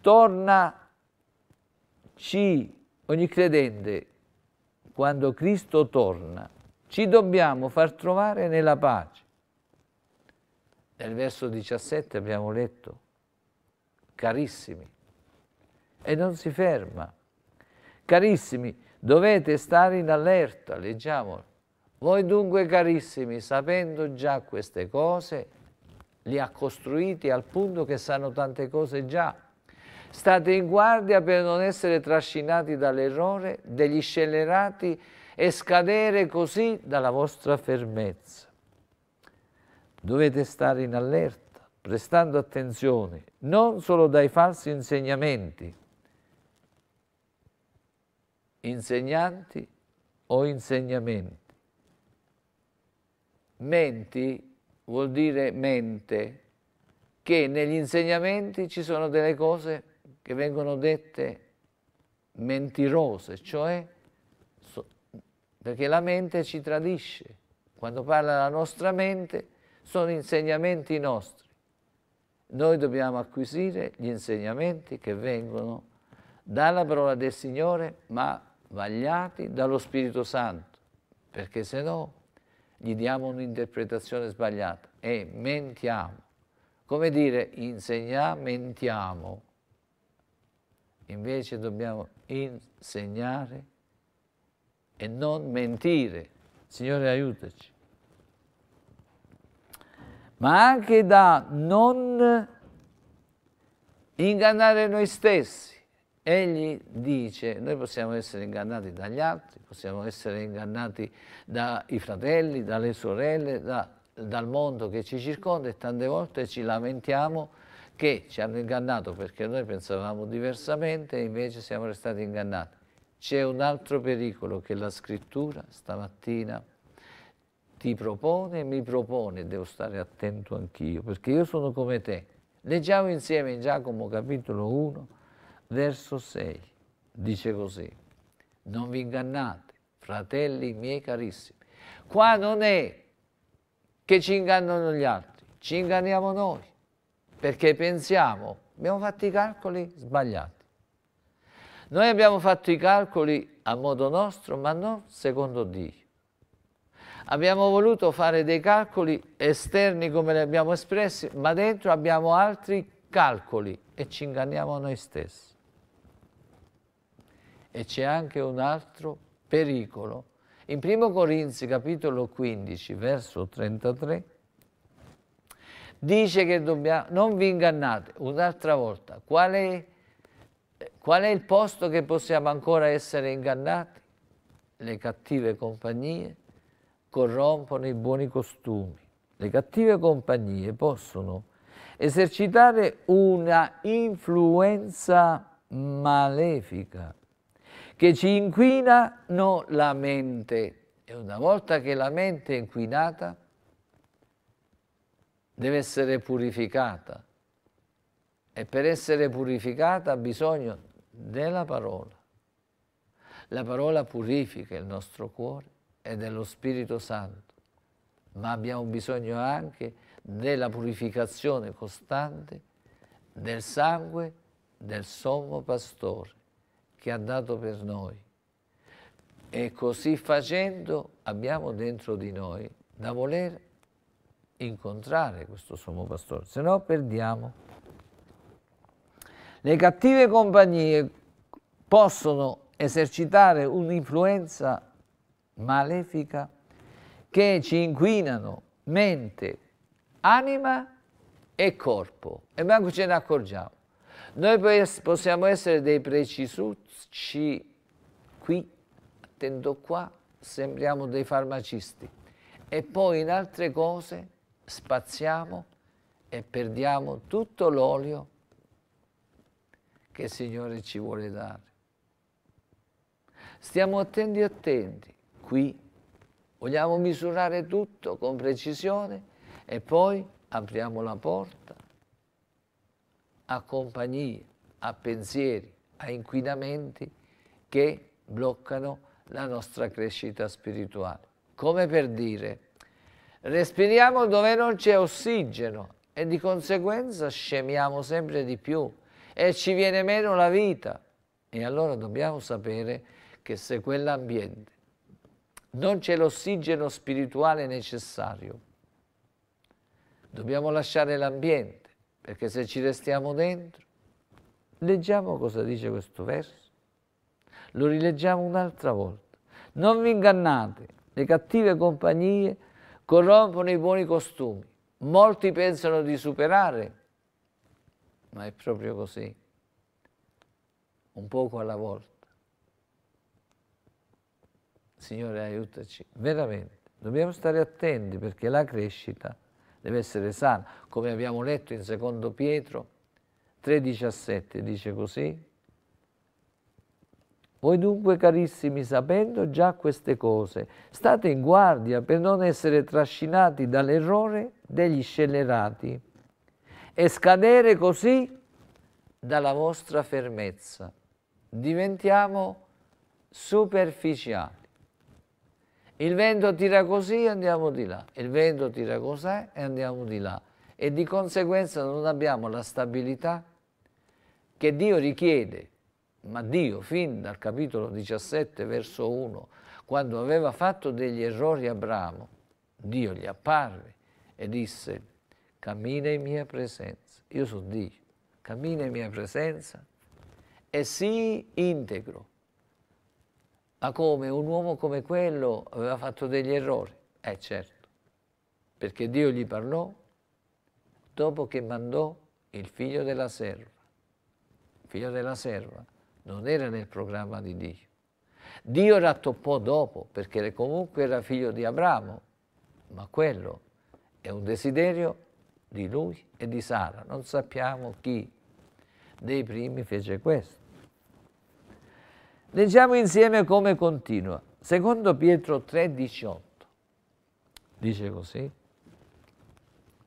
torna ci, ogni credente quando Cristo torna ci dobbiamo far trovare nella pace. Nel verso 17 abbiamo letto, carissimi, e non si ferma. Carissimi, dovete stare in allerta, leggiamolo. Voi dunque, carissimi, sapendo già queste cose, li ha costruiti al punto che sanno tante cose già. State in guardia per non essere trascinati dall'errore degli scellerati e scadere così dalla vostra fermezza. Dovete stare in allerta, prestando attenzione, non solo dai falsi insegnamenti, insegnanti o insegnamenti. Menti vuol dire mente, che negli insegnamenti ci sono delle cose che vengono dette mentirose, cioè perché la mente ci tradisce. Quando parla la nostra mente sono insegnamenti nostri. Noi dobbiamo acquisire gli insegnamenti che vengono dalla parola del Signore, ma vagliati dallo Spirito Santo, perché se no gli diamo un'interpretazione sbagliata e mentiamo. Come dire insegnare, Invece dobbiamo insegnare e non mentire. Signore aiutaci. Ma anche da non ingannare noi stessi. Egli dice, noi possiamo essere ingannati dagli altri, possiamo essere ingannati dai fratelli, dalle sorelle, da, dal mondo che ci circonda e tante volte ci lamentiamo che ci hanno ingannato perché noi pensavamo diversamente e invece siamo restati ingannati c'è un altro pericolo che la scrittura stamattina ti propone e mi propone, devo stare attento anch'io, perché io sono come te. Leggiamo insieme in Giacomo capitolo 1, verso 6, dice così, non vi ingannate, fratelli miei carissimi, qua non è che ci ingannano gli altri, ci inganniamo noi, perché pensiamo, abbiamo fatto i calcoli sbagliati. Noi abbiamo fatto i calcoli a modo nostro, ma non secondo Dio. Abbiamo voluto fare dei calcoli esterni come li abbiamo espressi, ma dentro abbiamo altri calcoli e ci inganniamo noi stessi. E c'è anche un altro pericolo. In 1 Corinzi capitolo 15, verso 33, dice che dobbiamo, non vi ingannate, un'altra volta, qual è Qual è il posto che possiamo ancora essere ingannati? Le cattive compagnie corrompono i buoni costumi. Le cattive compagnie possono esercitare una influenza malefica che ci inquinano la mente. E una volta che la mente è inquinata, deve essere purificata e per essere purificata ha bisogno della parola. La parola purifica il nostro cuore e dello Spirito Santo, ma abbiamo bisogno anche della purificazione costante del sangue del sommo pastore che ha dato per noi. E così facendo abbiamo dentro di noi da voler incontrare questo sommo pastore, se no perdiamo le cattive compagnie possono esercitare un'influenza malefica che ci inquinano mente, anima e corpo. E manco ce ne accorgiamo. Noi possiamo essere dei precisucci qui, attendo qua, sembriamo dei farmacisti. E poi in altre cose spaziamo e perdiamo tutto l'olio che il Signore ci vuole dare. Stiamo attenti e attenti, qui vogliamo misurare tutto con precisione e poi apriamo la porta a compagnie, a pensieri, a inquinamenti che bloccano la nostra crescita spirituale. Come per dire, respiriamo dove non c'è ossigeno e di conseguenza scemiamo sempre di più e ci viene meno la vita. E allora dobbiamo sapere che se quell'ambiente non c'è l'ossigeno spirituale necessario, dobbiamo lasciare l'ambiente, perché se ci restiamo dentro, leggiamo cosa dice questo verso, lo rileggiamo un'altra volta. Non vi ingannate, le cattive compagnie corrompono i buoni costumi. Molti pensano di superare ma è proprio così, un poco alla volta. Signore aiutaci, veramente, dobbiamo stare attenti perché la crescita deve essere sana, come abbiamo letto in 2 Pietro 3,17 dice così, voi dunque carissimi, sapendo già queste cose, state in guardia per non essere trascinati dall'errore degli scellerati e scadere così dalla vostra fermezza. Diventiamo superficiali. Il vento tira così e andiamo di là, il vento tira così e andiamo di là. E di conseguenza non abbiamo la stabilità che Dio richiede. Ma Dio, fin dal capitolo 17, verso 1, quando aveva fatto degli errori a Abramo, Dio gli apparve e disse cammina in mia presenza. Io sono Dio, cammina in mia presenza e sii integro. Ma come? Un uomo come quello aveva fatto degli errori? Eh certo, perché Dio gli parlò dopo che mandò il figlio della serva. Il figlio della serva non era nel programma di Dio. Dio rattoppò dopo, perché comunque era figlio di Abramo, ma quello è un desiderio di lui e di Sara. Non sappiamo chi dei primi fece questo. Leggiamo insieme come continua. Secondo Pietro 3,18 dice così,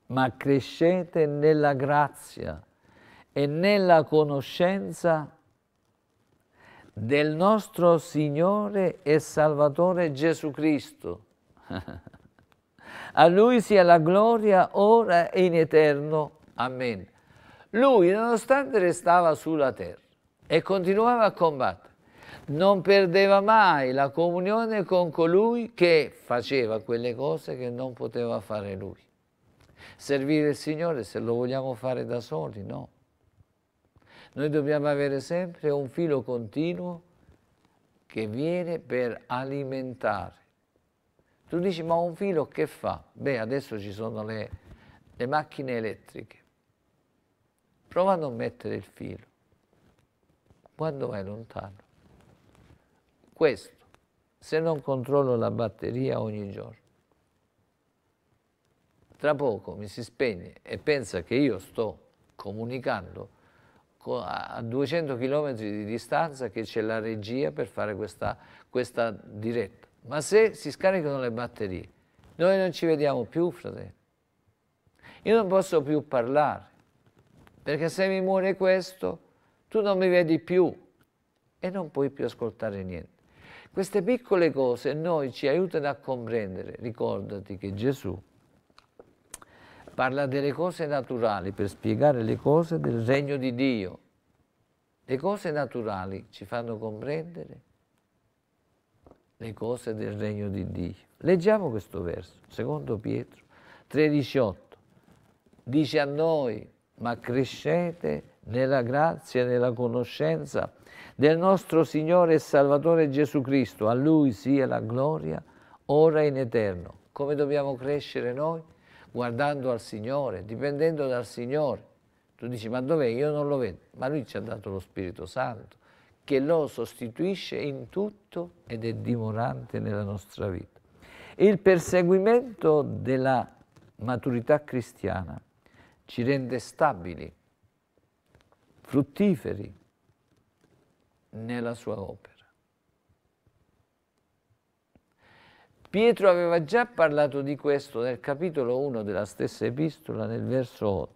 ma crescete nella grazia e nella conoscenza del nostro Signore e Salvatore Gesù Cristo. [laughs] A Lui sia la gloria ora e in eterno. Amen. Lui, nonostante restava sulla terra e continuava a combattere, non perdeva mai la comunione con colui che faceva quelle cose che non poteva fare lui. Servire il Signore se lo vogliamo fare da soli, no. Noi dobbiamo avere sempre un filo continuo che viene per alimentare tu dici ma un filo che fa? Beh adesso ci sono le, le macchine elettriche. Prova a non mettere il filo. Quando vai lontano? Questo, se non controllo la batteria ogni giorno tra poco mi si spegne e pensa che io sto comunicando a 200 km di distanza che c'è la regia per fare questa, questa diretta. Ma se si scaricano le batterie, noi non ci vediamo più, fratello. Io non posso più parlare, perché se mi muore questo, tu non mi vedi più e non puoi più ascoltare niente. Queste piccole cose noi ci aiutano a comprendere. Ricordati che Gesù parla delle cose naturali per spiegare le cose del regno di Dio. Le cose naturali ci fanno comprendere le cose del regno di Dio. Leggiamo questo verso, secondo Pietro 13:8. Dice a noi, ma crescete nella grazia e nella conoscenza del nostro Signore e Salvatore Gesù Cristo. A Lui sia la gloria, ora e in eterno. Come dobbiamo crescere noi? Guardando al Signore, dipendendo dal Signore. Tu dici, ma dov'è? Io non lo vedo. Ma Lui ci ha dato lo Spirito Santo che lo sostituisce in tutto ed è dimorante nella nostra vita. Il perseguimento della maturità cristiana ci rende stabili, fruttiferi nella sua opera. Pietro aveva già parlato di questo nel capitolo 1 della stessa epistola, nel verso 8,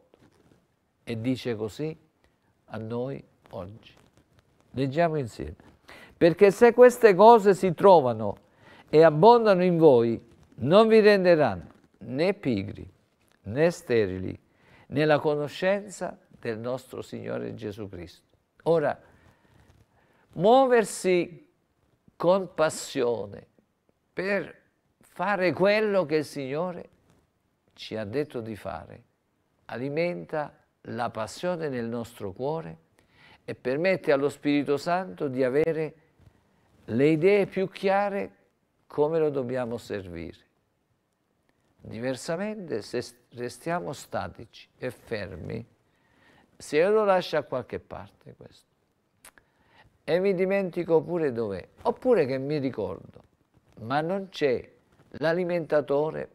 e dice così a noi oggi. Leggiamo insieme. Perché se queste cose si trovano e abbondano in voi, non vi renderanno né pigri né sterili nella conoscenza del nostro Signore Gesù Cristo. Ora, muoversi con passione per fare quello che il Signore ci ha detto di fare alimenta la passione nel nostro cuore e permette allo Spirito Santo di avere le idee più chiare come lo dobbiamo servire. Diversamente, se restiamo statici e fermi, se io lo lascio a qualche parte questo, e mi dimentico pure dov'è, oppure che mi ricordo, ma non c'è l'alimentatore,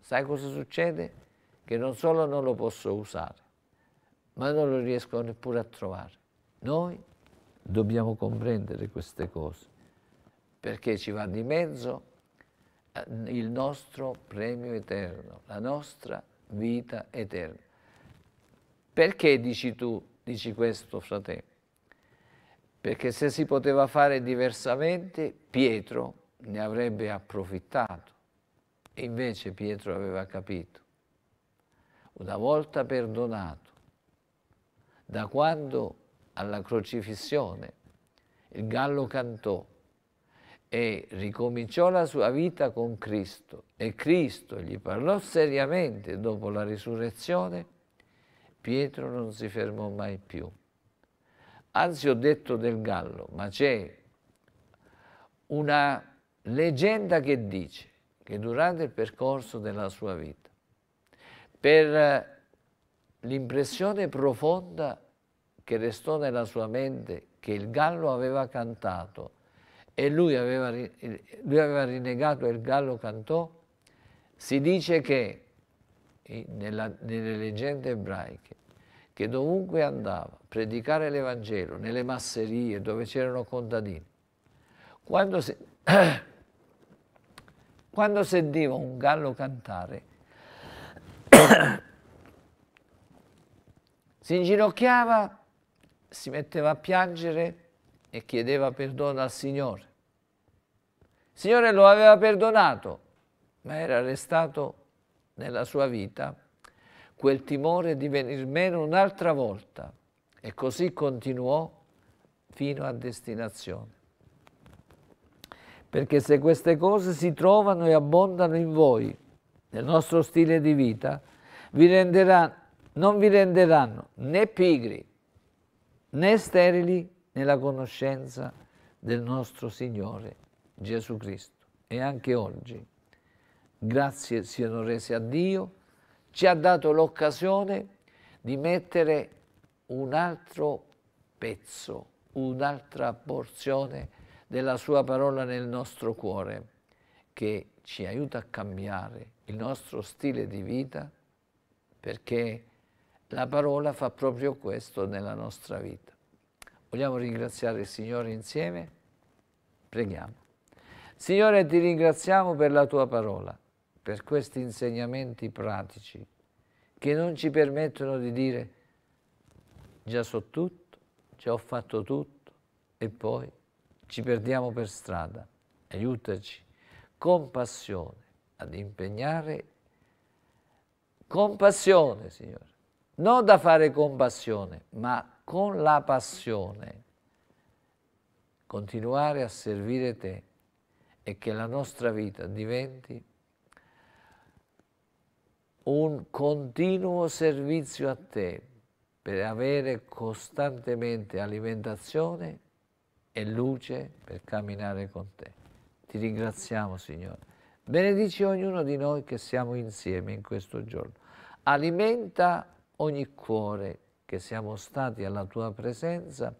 sai cosa succede? Che non solo non lo posso usare, ma non lo riescono neppure a trovare. Noi dobbiamo comprendere queste cose, perché ci va di mezzo eh, il nostro premio eterno, la nostra vita eterna. Perché dici tu, dici questo fratello? Perché se si poteva fare diversamente, Pietro ne avrebbe approfittato. E invece Pietro aveva capito. Una volta perdonato, da quando alla crocifissione il gallo cantò e ricominciò la sua vita con Cristo e Cristo gli parlò seriamente dopo la risurrezione, Pietro non si fermò mai più. Anzi ho detto del gallo, ma c'è una leggenda che dice che durante il percorso della sua vita, per l'impressione profonda che restò nella sua mente che il gallo aveva cantato e lui aveva, lui aveva rinnegato e il gallo cantò, si dice che nella, nelle leggende ebraiche che dovunque andava a predicare l'Evangelo, nelle masserie dove c'erano contadini, quando, si, [coughs] quando sentiva un gallo cantare, [coughs] si inginocchiava si metteva a piangere e chiedeva perdono al Signore. Il Signore lo aveva perdonato, ma era restato nella sua vita quel timore di venir meno un'altra volta e così continuò fino a destinazione. Perché se queste cose si trovano e abbondano in voi, nel nostro stile di vita, vi renderà, non vi renderanno né pigri né sterili nella conoscenza del nostro Signore Gesù Cristo. E anche oggi, grazie siano rese a Dio, ci ha dato l'occasione di mettere un altro pezzo, un'altra porzione della sua parola nel nostro cuore, che ci aiuta a cambiare il nostro stile di vita perché la parola fa proprio questo nella nostra vita. Vogliamo ringraziare il Signore insieme? Preghiamo. Signore, ti ringraziamo per la tua parola, per questi insegnamenti pratici che non ci permettono di dire già so tutto, già ho fatto tutto e poi ci perdiamo per strada. Aiutaci con passione ad impegnare, con passione, Signore non da fare con passione, ma con la passione. Continuare a servire te e che la nostra vita diventi un continuo servizio a te per avere costantemente alimentazione e luce per camminare con te. Ti ringraziamo Signore. Benedici ognuno di noi che siamo insieme in questo giorno. Alimenta ogni cuore che siamo stati alla tua presenza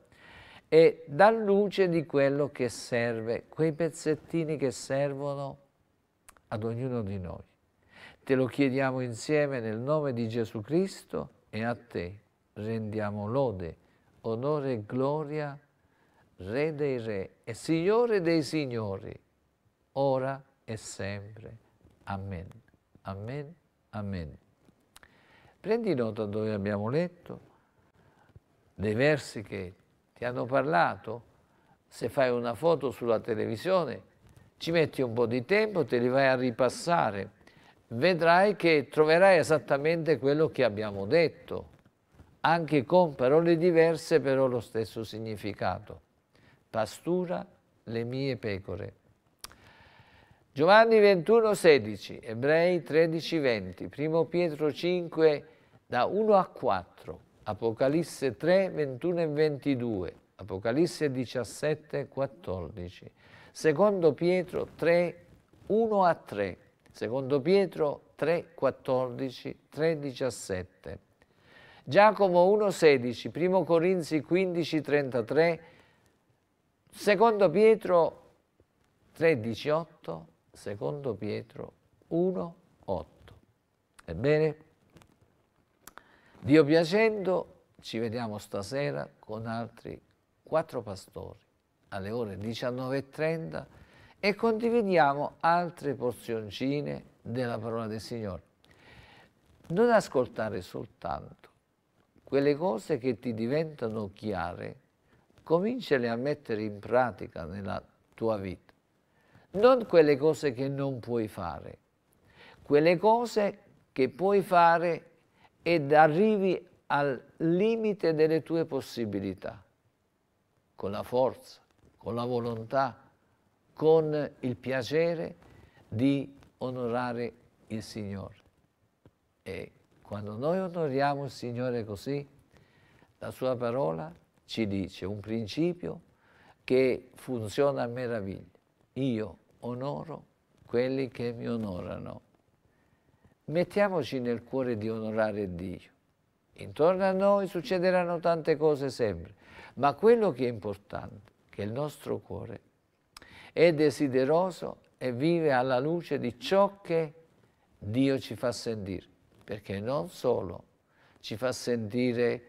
e dà luce di quello che serve, quei pezzettini che servono ad ognuno di noi. Te lo chiediamo insieme nel nome di Gesù Cristo e a te rendiamo lode, onore e gloria, Re dei Re e Signore dei Signori, ora e sempre. Amen. Amen. Amen. Prendi nota dove abbiamo letto, dei versi che ti hanno parlato, se fai una foto sulla televisione, ci metti un po' di tempo, te li vai a ripassare, vedrai che troverai esattamente quello che abbiamo detto, anche con parole diverse però lo stesso significato. Pastura le mie pecore. Giovanni 21, 16, Ebrei 13, 20, 1 Pietro 5, 20, da 1 a 4, Apocalisse 3, 21 e 22, Apocalisse 17, 14, secondo Pietro 3, 1 a 3, secondo Pietro 3, 14, 3, 17, Giacomo 1, 16, 1 Corinzi 15, 33, secondo Pietro 3, 18, secondo Pietro 1, 8. Ebbene? Dio piacendo, ci vediamo stasera con altri quattro pastori alle ore 19.30 e condividiamo altre porzioncine della parola del Signore. Non ascoltare soltanto quelle cose che ti diventano chiare, cominciale a mettere in pratica nella tua vita. Non quelle cose che non puoi fare, quelle cose che puoi fare ed arrivi al limite delle tue possibilità, con la forza, con la volontà, con il piacere di onorare il Signore. E quando noi onoriamo il Signore così, la sua parola ci dice un principio che funziona a meraviglia. Io onoro quelli che mi onorano. Mettiamoci nel cuore di onorare Dio. Intorno a noi succederanno tante cose sempre, ma quello che è importante è che il nostro cuore è desideroso e vive alla luce di ciò che Dio ci fa sentire, perché non solo ci fa sentire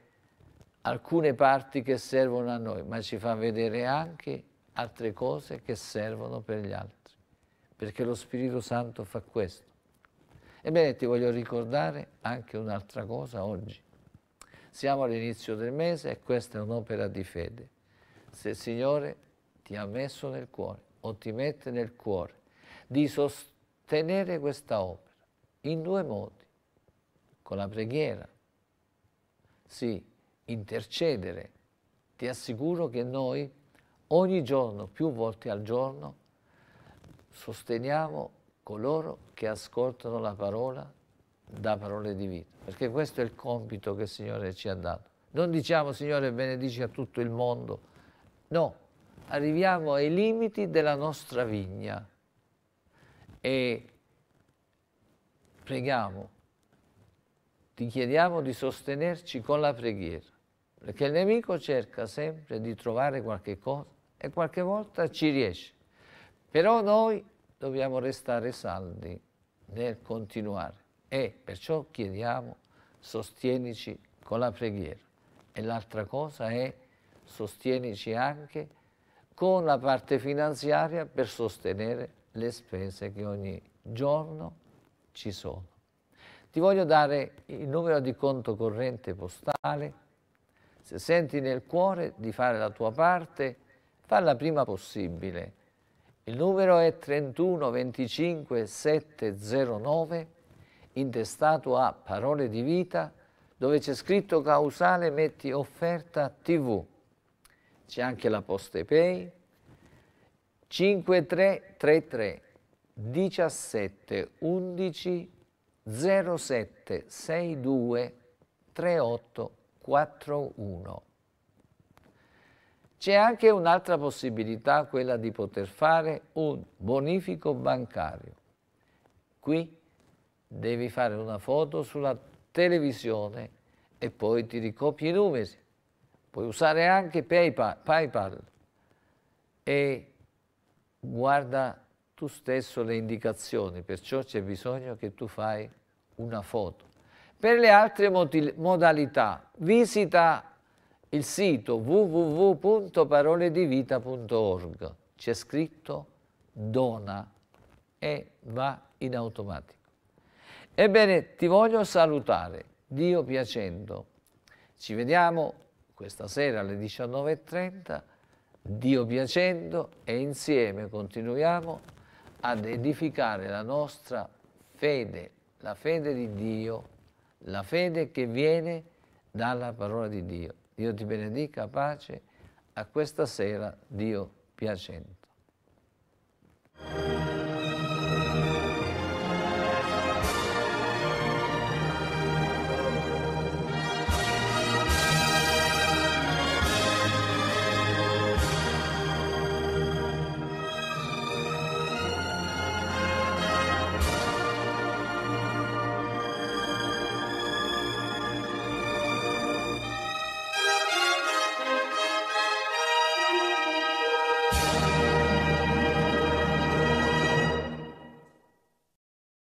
alcune parti che servono a noi, ma ci fa vedere anche altre cose che servono per gli altri, perché lo Spirito Santo fa questo Ebbene, ti voglio ricordare anche un'altra cosa oggi. Siamo all'inizio del mese e questa è un'opera di fede. Se il Signore ti ha messo nel cuore o ti mette nel cuore di sostenere questa opera in due modi, con la preghiera, sì, intercedere, ti assicuro che noi ogni giorno, più volte al giorno, sosteniamo coloro che ascoltano la parola da parole di vita, perché questo è il compito che il Signore ci ha dato. Non diciamo Signore benedici a tutto il mondo, no, arriviamo ai limiti della nostra vigna e preghiamo, ti chiediamo di sostenerci con la preghiera, perché il nemico cerca sempre di trovare qualche cosa e qualche volta ci riesce, però noi dobbiamo restare saldi nel continuare e perciò chiediamo sostienici con la preghiera e l'altra cosa è sostienici anche con la parte finanziaria per sostenere le spese che ogni giorno ci sono. Ti voglio dare il numero di conto corrente postale. Se senti nel cuore di fare la tua parte, falla prima possibile il numero è 3125709, intestato a Parole di Vita, dove c'è scritto causale metti offerta TV. C'è anche la Poste Pay 5333 17 11 07 62 38 41 c'è anche un'altra possibilità, quella di poter fare un bonifico bancario. Qui devi fare una foto sulla televisione e poi ti ricopi i numeri. Puoi usare anche PayPal, PayPal e guarda tu stesso le indicazioni, perciò c'è bisogno che tu fai una foto. Per le altre modalità, visita il sito www.paroledivita.org. C'è scritto dona e va in automatico. Ebbene, ti voglio salutare, Dio piacendo. Ci vediamo questa sera alle 19.30, Dio piacendo, e insieme continuiamo ad edificare la nostra fede, la fede di Dio, la fede che viene dalla parola di Dio. Dio ti benedica, pace, a questa sera Dio piacente.